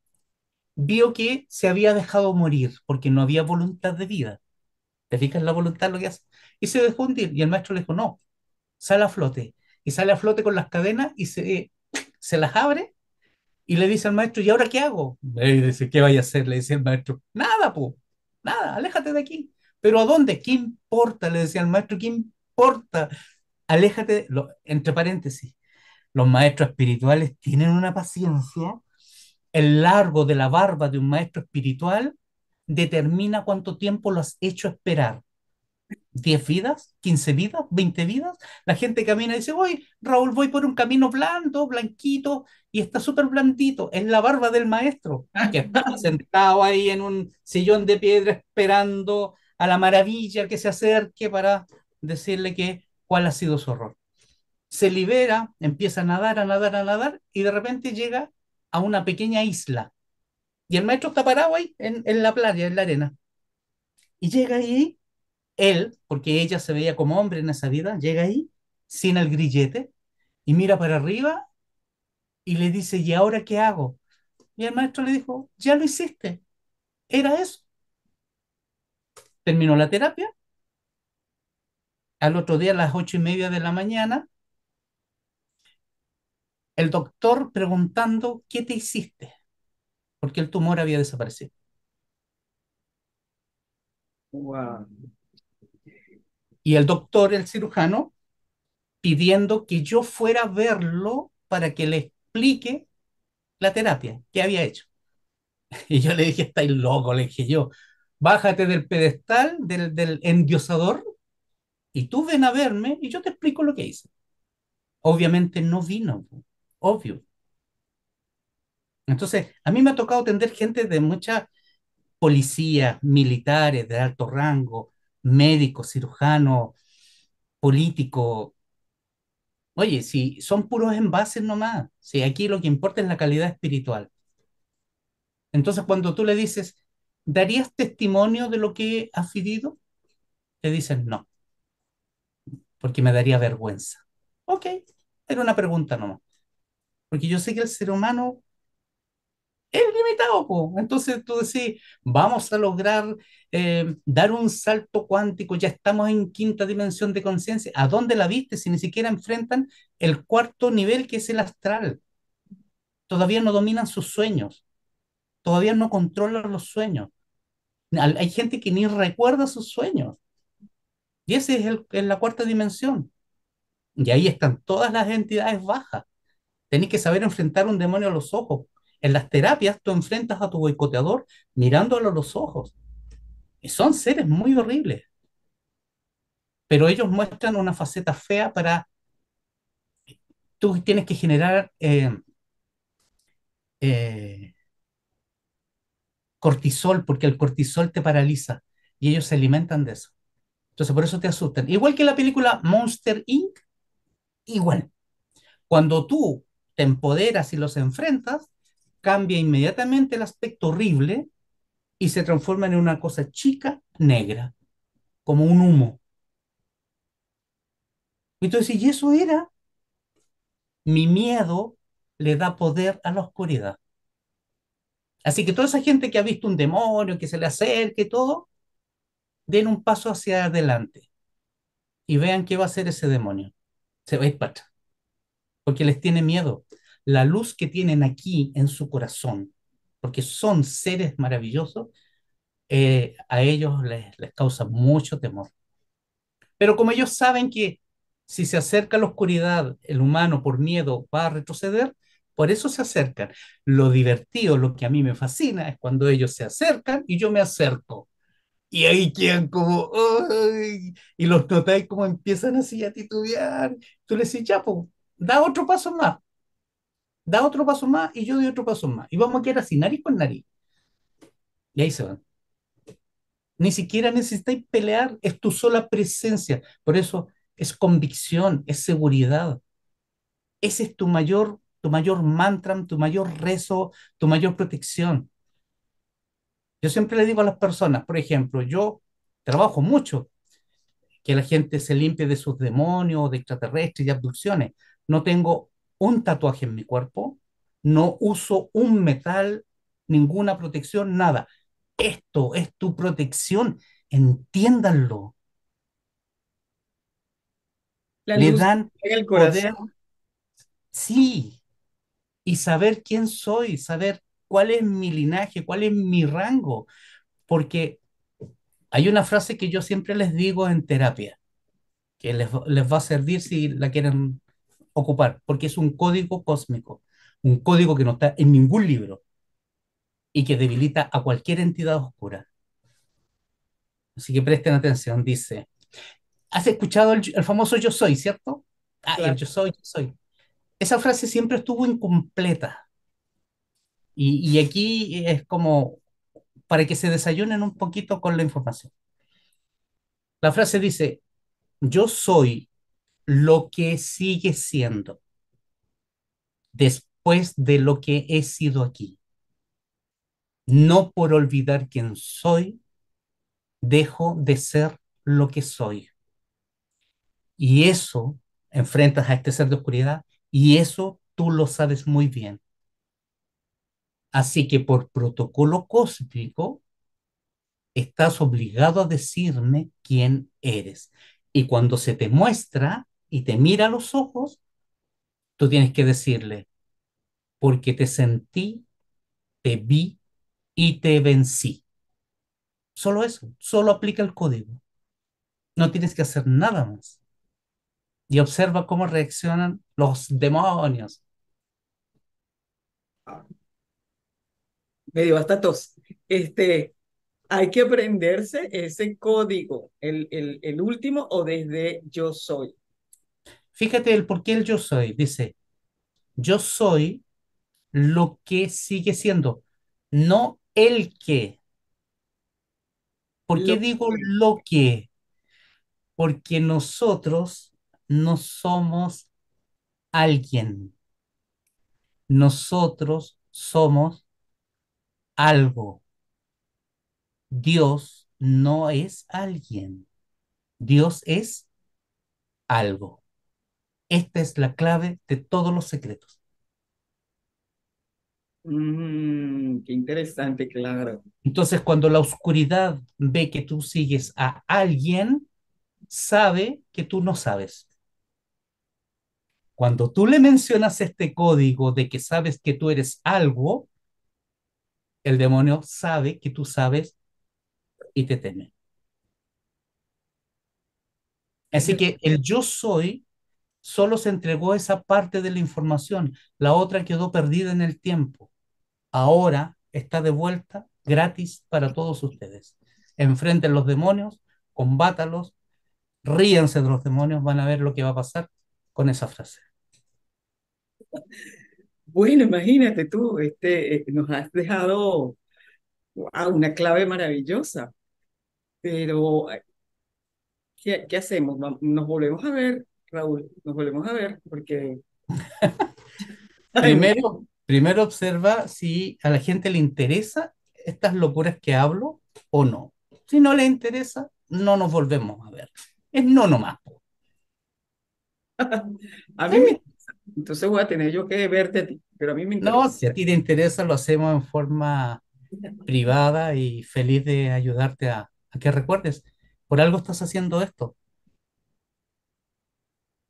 vio que se había dejado morir, porque no había voluntad de vida. ¿Te fijas la voluntad lo que hace? Y se dejó hundir. Y el maestro le dijo, no, sal a flote y sale a flote con las cadenas y se, se las abre y le dice al maestro, ¿y ahora qué hago? Y dice, ¿qué vaya a hacer? Le dice el maestro, nada, po, nada, aléjate de aquí. ¿Pero a dónde? ¿Qué importa? Le decía el maestro, ¿qué importa? Aléjate, entre paréntesis, los maestros espirituales tienen una paciencia. El largo de la barba de un maestro espiritual determina cuánto tiempo lo has hecho esperar. 10 vidas, 15 vidas, 20 vidas, la gente camina y dice, voy, Raúl, voy por un camino blando, blanquito, y está súper blandito, es la barba del maestro, que está sentado ahí en un sillón de piedra esperando a la maravilla que se acerque para decirle que cuál ha sido su horror Se libera, empieza a nadar, a nadar, a nadar, y de repente llega a una pequeña isla. Y el maestro está parado ahí en, en la playa, en la arena. Y llega ahí él, porque ella se veía como hombre en esa vida, llega ahí, sin el grillete, y mira para arriba y le dice, ¿y ahora qué hago? Y el maestro le dijo, ya lo hiciste, era eso. Terminó la terapia. Al otro día, a las ocho y media de la mañana, el doctor preguntando, ¿qué te hiciste? Porque el tumor había desaparecido. Wow. Y el doctor, el cirujano, pidiendo que yo fuera a verlo para que le explique la terapia que había hecho. Y yo le dije, estáis loco, le dije yo, bájate del pedestal, del, del endiosador, y tú ven a verme y yo te explico lo que hice. Obviamente no vino, obvio. Entonces, a mí me ha tocado atender gente de muchas policías, militares de alto rango, médico, cirujano, político. Oye, si son puros envases nomás, si aquí lo que importa es la calidad espiritual. Entonces, cuando tú le dices, ¿darías testimonio de lo que has vivido? Te dicen no, porque me daría vergüenza. Ok, era una pregunta nomás. Porque yo sé que el ser humano es limitado. Entonces tú decís, vamos a lograr eh, dar un salto cuántico, ya estamos en quinta dimensión de conciencia. ¿A dónde la viste si ni siquiera enfrentan el cuarto nivel que es el astral? Todavía no dominan sus sueños, todavía no controlan los sueños. Hay gente que ni recuerda sus sueños. Y esa es, el, en la cuarta dimensión. Y ahí están todas las entidades bajas. Tenéis que saber enfrentar un demonio a los ojos en las terapias tú enfrentas a tu boicoteador mirándolo a los ojos. Y son seres muy horribles. Pero ellos muestran una faceta fea para... Tú tienes que generar eh, eh, cortisol, porque el cortisol te paraliza. Y ellos se alimentan de eso. Entonces por eso te asustan. Igual que la película Monster Inc. Igual. Cuando tú te empoderas y los enfrentas, cambia inmediatamente el aspecto horrible y se transforma en una cosa chica, negra, como un humo. Entonces, y eso era, mi miedo le da poder a la oscuridad. Así que toda esa gente que ha visto un demonio, que se le acerque, todo, den un paso hacia adelante y vean qué va a hacer ese demonio. Se va a ir porque les tiene miedo la luz que tienen aquí en su corazón, porque son seres maravillosos, eh, a ellos les, causa mucho temor. Pero como ellos saben que si se acerca la oscuridad, el humano por miedo va a retroceder, por eso se acercan. Lo divertido, lo que a mí me fascina, es cuando ellos se acercan y yo me acerco. Y ahí quedan como, y los notáis como empiezan así a titubear. Tú le dices, ya, pues, da otro paso más da otro paso más y yo doy otro paso más. Y vamos a quedar así, nariz con nariz. Y ahí se van. Ni siquiera necesitáis pelear, es tu sola presencia. Por eso es convicción, es seguridad. Ese es tu mayor, tu mayor mantra, tu mayor rezo, tu mayor protección. Yo siempre le digo a las personas, por ejemplo, yo trabajo mucho, que la gente se limpie de sus demonios, de extraterrestres y abducciones. No tengo un tatuaje en mi cuerpo, no uso un metal, ninguna protección, nada. Esto es tu protección, entiéndanlo. Le dan Sí, y saber quién soy, saber cuál es mi linaje, cuál es mi rango, porque hay una frase que yo siempre les digo en terapia, que les, les va a servir si la quieren ocupar, porque es un código cósmico, un código que no está en ningún libro y que debilita a cualquier entidad oscura. Así que presten atención, dice, ¿has escuchado el, famoso yo soy, cierto? Ah, yo soy, yo soy. Esa frase siempre estuvo incompleta. Y, y aquí es como para que se desayunen un poquito con la información. La frase dice, yo soy lo que sigue siendo después de lo que he sido aquí. No por olvidar quién soy, dejo de ser lo que soy. Y eso enfrentas a este ser de oscuridad y eso tú lo sabes muy bien. Así que por protocolo cósmico, estás obligado a decirme quién eres. Y cuando se te muestra, y te mira a los ojos, tú tienes que decirle, porque te sentí, te vi y te vencí. Solo eso, solo aplica el código. No tienes que hacer nada más. Y observa cómo reaccionan los demonios. Medio hasta tos. Este, hay que aprenderse ese código, el, el último o desde yo soy. Fíjate el por qué el yo soy. Dice, yo soy lo que sigue siendo, no el que. ¿Por qué digo lo que? Porque nosotros no somos alguien, nosotros somos algo. Dios no es alguien, Dios es algo. Esta es la clave de todos los secretos. Mm, qué interesante, claro. Entonces, cuando la oscuridad ve que tú sigues a alguien, sabe que tú no sabes. Cuando tú le mencionas este código de que sabes que tú eres algo, el demonio sabe que tú sabes y te teme. Así que el yo soy solo se entregó esa parte de la información, la otra quedó perdida en el tiempo. Ahora está de vuelta gratis para todos ustedes. Enfrenten los demonios, combátalos, ríanse de los demonios, van a ver lo que va a pasar con esa frase. Bueno, imagínate tú, este, eh, nos has dejado una clave maravillosa, pero eh, qué hacemos? ¿Nos volvemos a ver Raúl, nos volvemos a ver porque... primero, primero observa si a la gente le interesa estas locuras que hablo o no. Si no le interesa, no nos volvemos a ver. Es no nomás. a mí me interesa. entonces voy a tener yo que verte a ti, pero a mí me interesa. No, si a ti te interesa, lo hacemos en forma privada y feliz de ayudarte a que recuerdes. Por algo estás haciendo esto.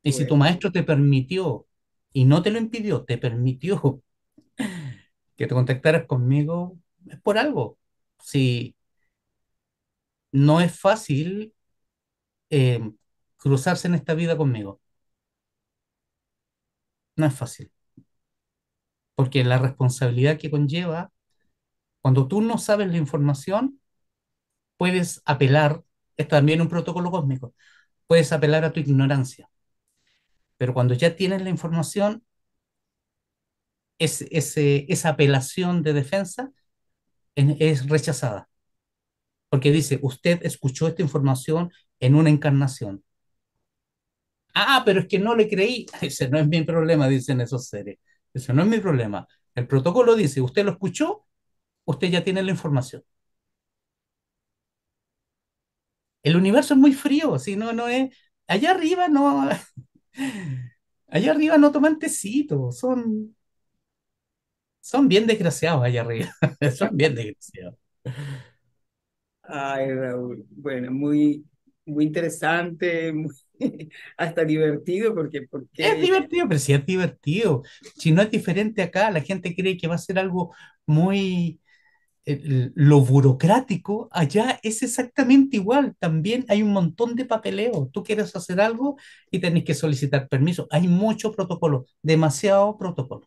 Y si tu maestro te permitió, y no te lo impidió, te permitió que te contactaras conmigo, es por algo. Si no es fácil em, cruzarse en esta vida conmigo. No es fácil. Porque la responsabilidad que conlleva, cuando tú no sabes la información, puedes apelar, es también un protocolo cósmico, puedes apelar a tu ignorancia. Pero cuando ya tienes la información, es, esa apelación de defensa es rechazada. Porque dice, usted escuchó esta información en una encarnación. Ah, pero es que no le creí. ese no es mi problema, dicen esos seres. eso no es mi problema. El protocolo dice, usted lo escuchó, usted ya tiene la información. El universo es muy frío, si no, no es... Allá arriba no, Allá arriba no toman tecito, son, son bien desgraciados allá arriba, son bien desgraciados. Ay, Raúl, bueno, muy, muy interesante, hasta divertido, porque, porque... Es divertido, pero si es divertido. Si no es diferente acá, la gente cree que va a ser algo muy lo burocrático allá es exactamente igual. También hay un montón de papeleo. Tú quieres hacer algo y tenés que solicitar permiso. Hay mucho protocolo, demasiado protocolo.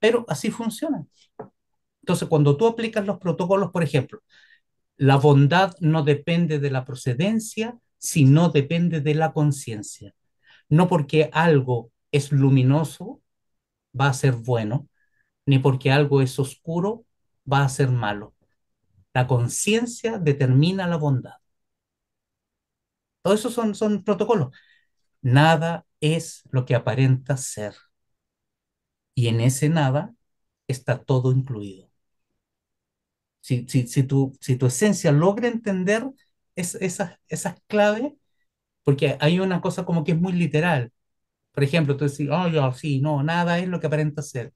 Pero así funciona. Entonces, cuando tú aplicas los protocolos, por ejemplo, la bondad no depende de la procedencia, sino depende de la conciencia. No porque algo es luminoso va a ser bueno, ni porque algo es oscuro va a ser malo. La conciencia determina la bondad. Todos eso son, son protocolos. Nada es lo que aparenta ser. Y en ese nada está todo incluido. Si, si, si, tu, esencia logra entender esas, esas claves, porque hay una cosa como que es muy literal. Por ejemplo, tú decís, oh, yo, sí, no, nada es lo que aparenta ser.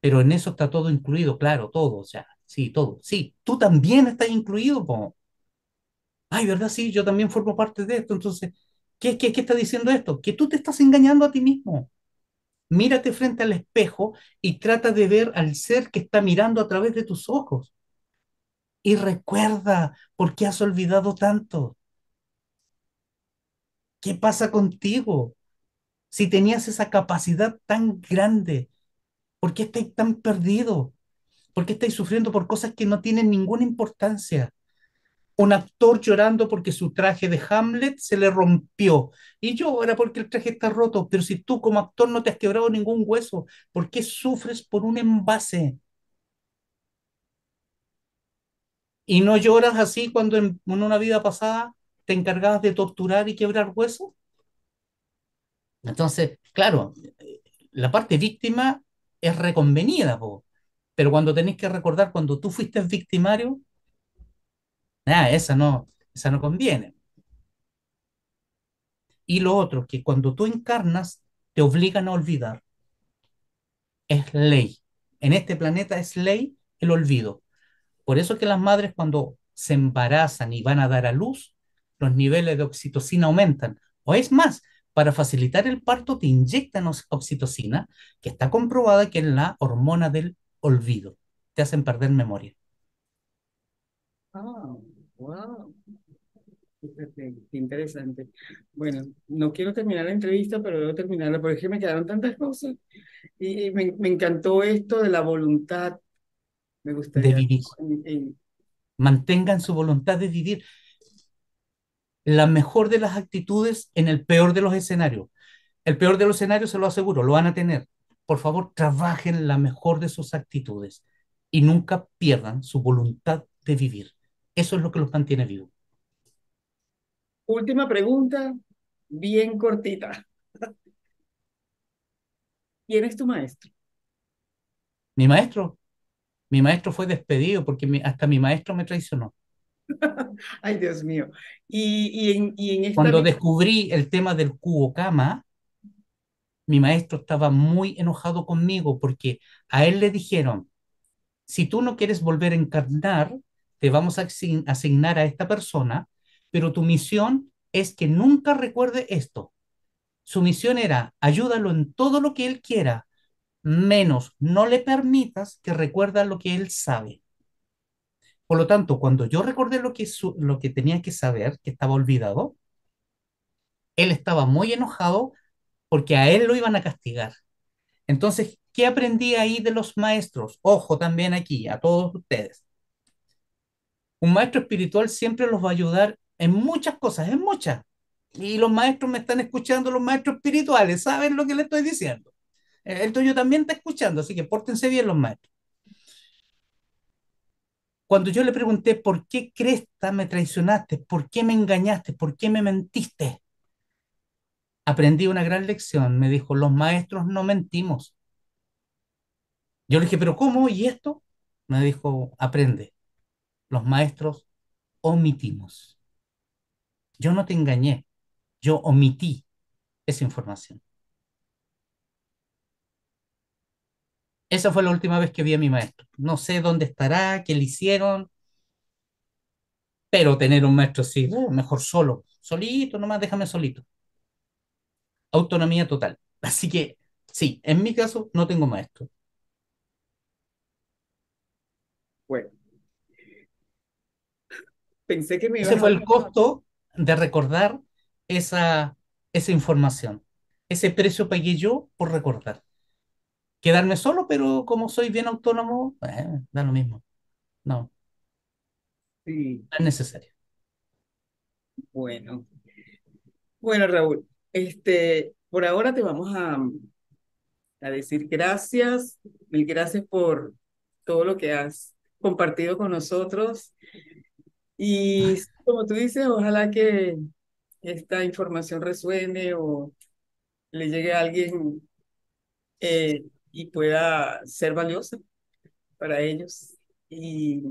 Pero en eso está todo incluido, claro, todo, o sea, sí, todo. Sí, tú también estás incluido, Ay, ¿verdad? Sí, yo también formo parte de esto. Entonces, ¿qué, qué, qué está diciendo esto? Que tú te estás engañando a ti mismo. Mírate frente al espejo y trata de ver al ser que está mirando a través de tus ojos. Y recuerda por qué has olvidado tanto. ¿Qué pasa contigo? Si tenías esa capacidad tan grande ¿Por qué estáis tan perdido? ¿Por qué estáis sufriendo por cosas que no tienen ninguna importancia? Un actor llorando porque su traje de Hamlet se le rompió y llora porque el traje está roto, pero si tú como actor no te has quebrado ningún hueso, ¿por qué sufres por un envase? ¿Y no lloras así cuando en, una vida pasada te encargabas de torturar y quebrar huesos? Entonces, claro, la parte víctima es reconvenida, pero cuando tenés que recordar cuando tú fuiste victimario, nada, esa no, esa no conviene. Y lo otro, que cuando tú encarnas, te obligan a olvidar. Es ley. En este planeta es ley el olvido. Por eso que las madres cuando se embarazan y van a dar a luz, los niveles de oxitocina aumentan. O es más, para facilitar el parto te inyectan oxitocina, que está comprobada que es la hormona del olvido. Te hacen perder memoria. Oh, ah, wow. qué interesante. Bueno, no quiero terminar la entrevista, pero debo terminarla porque me quedaron tantas cosas. Y me, encantó esto de la voluntad. Me gustaría. De vivir. Mantengan su voluntad de vivir la mejor de las actitudes en el peor de los escenarios. El peor de los escenarios, se lo aseguro, lo van a tener. Por favor, trabajen la mejor de sus actitudes y nunca pierdan su voluntad de vivir. Eso es lo que los mantiene vivos. Última pregunta, bien cortita. ¿Quién es tu maestro? Mi maestro. Mi maestro fue despedido porque hasta mi maestro me traicionó. Ay, Dios mío. Y, Cuando descubrí el tema del cubo cama, mi maestro estaba muy enojado conmigo porque a él le dijeron, si tú no quieres volver a encarnar, te vamos a asignar a esta persona, pero tu misión es que nunca recuerde esto. Su misión era, ayúdalo en todo lo que él quiera, menos no le permitas que recuerda lo que él sabe. Por lo tanto, cuando yo recordé lo que, lo que tenía que saber, que estaba olvidado, él estaba muy enojado porque a él lo iban a castigar. Entonces, ¿qué aprendí ahí de los maestros? Ojo también aquí, a todos ustedes. Un maestro espiritual siempre los va a ayudar en muchas cosas, en muchas. Y los maestros me están escuchando, los maestros espirituales, saben lo que les estoy diciendo. El tuyo también está escuchando, así que pórtense bien los maestros. Cuando yo le pregunté, ¿por qué cresta me traicionaste? ¿Por qué me engañaste? ¿Por qué me mentiste? Aprendí una gran lección. Me dijo, los maestros no mentimos. Yo le dije, ¿pero cómo? ¿Y esto? Me dijo, aprende. Los maestros omitimos. Yo no te engañé, yo omití esa información. Esa fue la última vez que vi a mi maestro. No sé dónde estará, qué le hicieron, pero tener un maestro así, uh, mejor solo, solito, nomás déjame solito. Autonomía total. Así que, sí, en mi caso no tengo maestro. Bueno. Pensé que me iba Ese fue el costo de recordar esa, esa información. Ese precio pagué yo por recordar quedarme solo, pero como soy bien autónomo, eh, da lo mismo. No, Sí, es necesario. bueno. Bueno, Raúl, este, por ahora te vamos a, decir gracias, mil gracias por todo lo que has compartido con nosotros. Y como tú dices, ojalá que esta información resuene o le llegue a alguien eh, y pueda ser valiosa para ellos. Y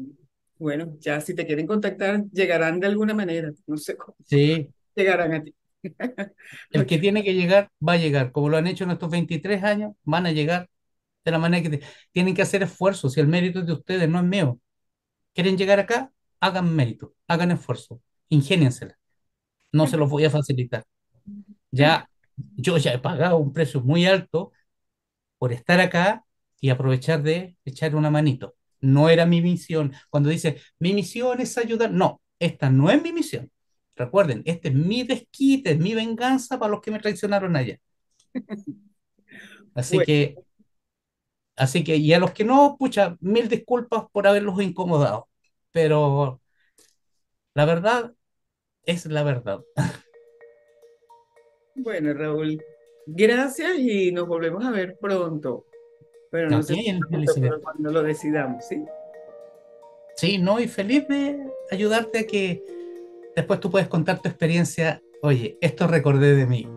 bueno, ya si te quieren contactar, llegarán de alguna manera, no sé cómo. Sí. Llegarán a ti. El que tiene que llegar va a llegar, como lo han hecho en estos 23 años, van a llegar de la manera que tienen que hacer esfuerzos si el mérito de ustedes, no es mío. ¿Quieren llegar acá? Hagan mérito, hagan esfuerzo, ingéniensela. No se los voy a facilitar. Ya, yo ya he pagado un precio muy alto por estar acá y aprovechar de echar una manito. No era mi misión. Cuando dice, mi misión es ayudar, no, esta no es mi misión. Recuerden, este es mi desquite, es mi venganza para los que me traicionaron allá. Así que, así que, y a los que no, pucha, mil disculpas por haberlos incomodado, pero la verdad es la verdad. Bueno, Raúl, Gracias y nos volvemos a ver pronto. Pero no sé cuando lo decidamos, ¿sí? Sí, no, y feliz de ayudarte a que después tú puedes contar tu experiencia. Oye, esto recordé de mí.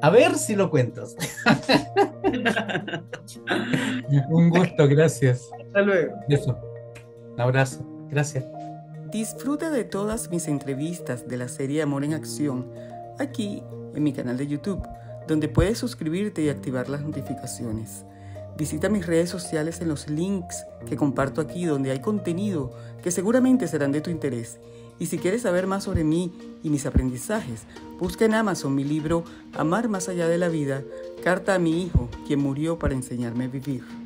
A ver si lo cuentas. Un gusto, gracias. Hasta luego. Un abrazo. Gracias. Disfruta de todas mis entrevistas de la serie Amor en Acción aquí en mi canal de YouTube donde puedes suscribirte y activar las notificaciones. Visita mis redes sociales en los links que comparto aquí donde hay contenido que seguramente serán de tu interés. Y si quieres saber más sobre mí y mis aprendizajes, busca en Amazon mi libro Amar más allá de la vida, carta a mi hijo, quien murió para enseñarme a vivir.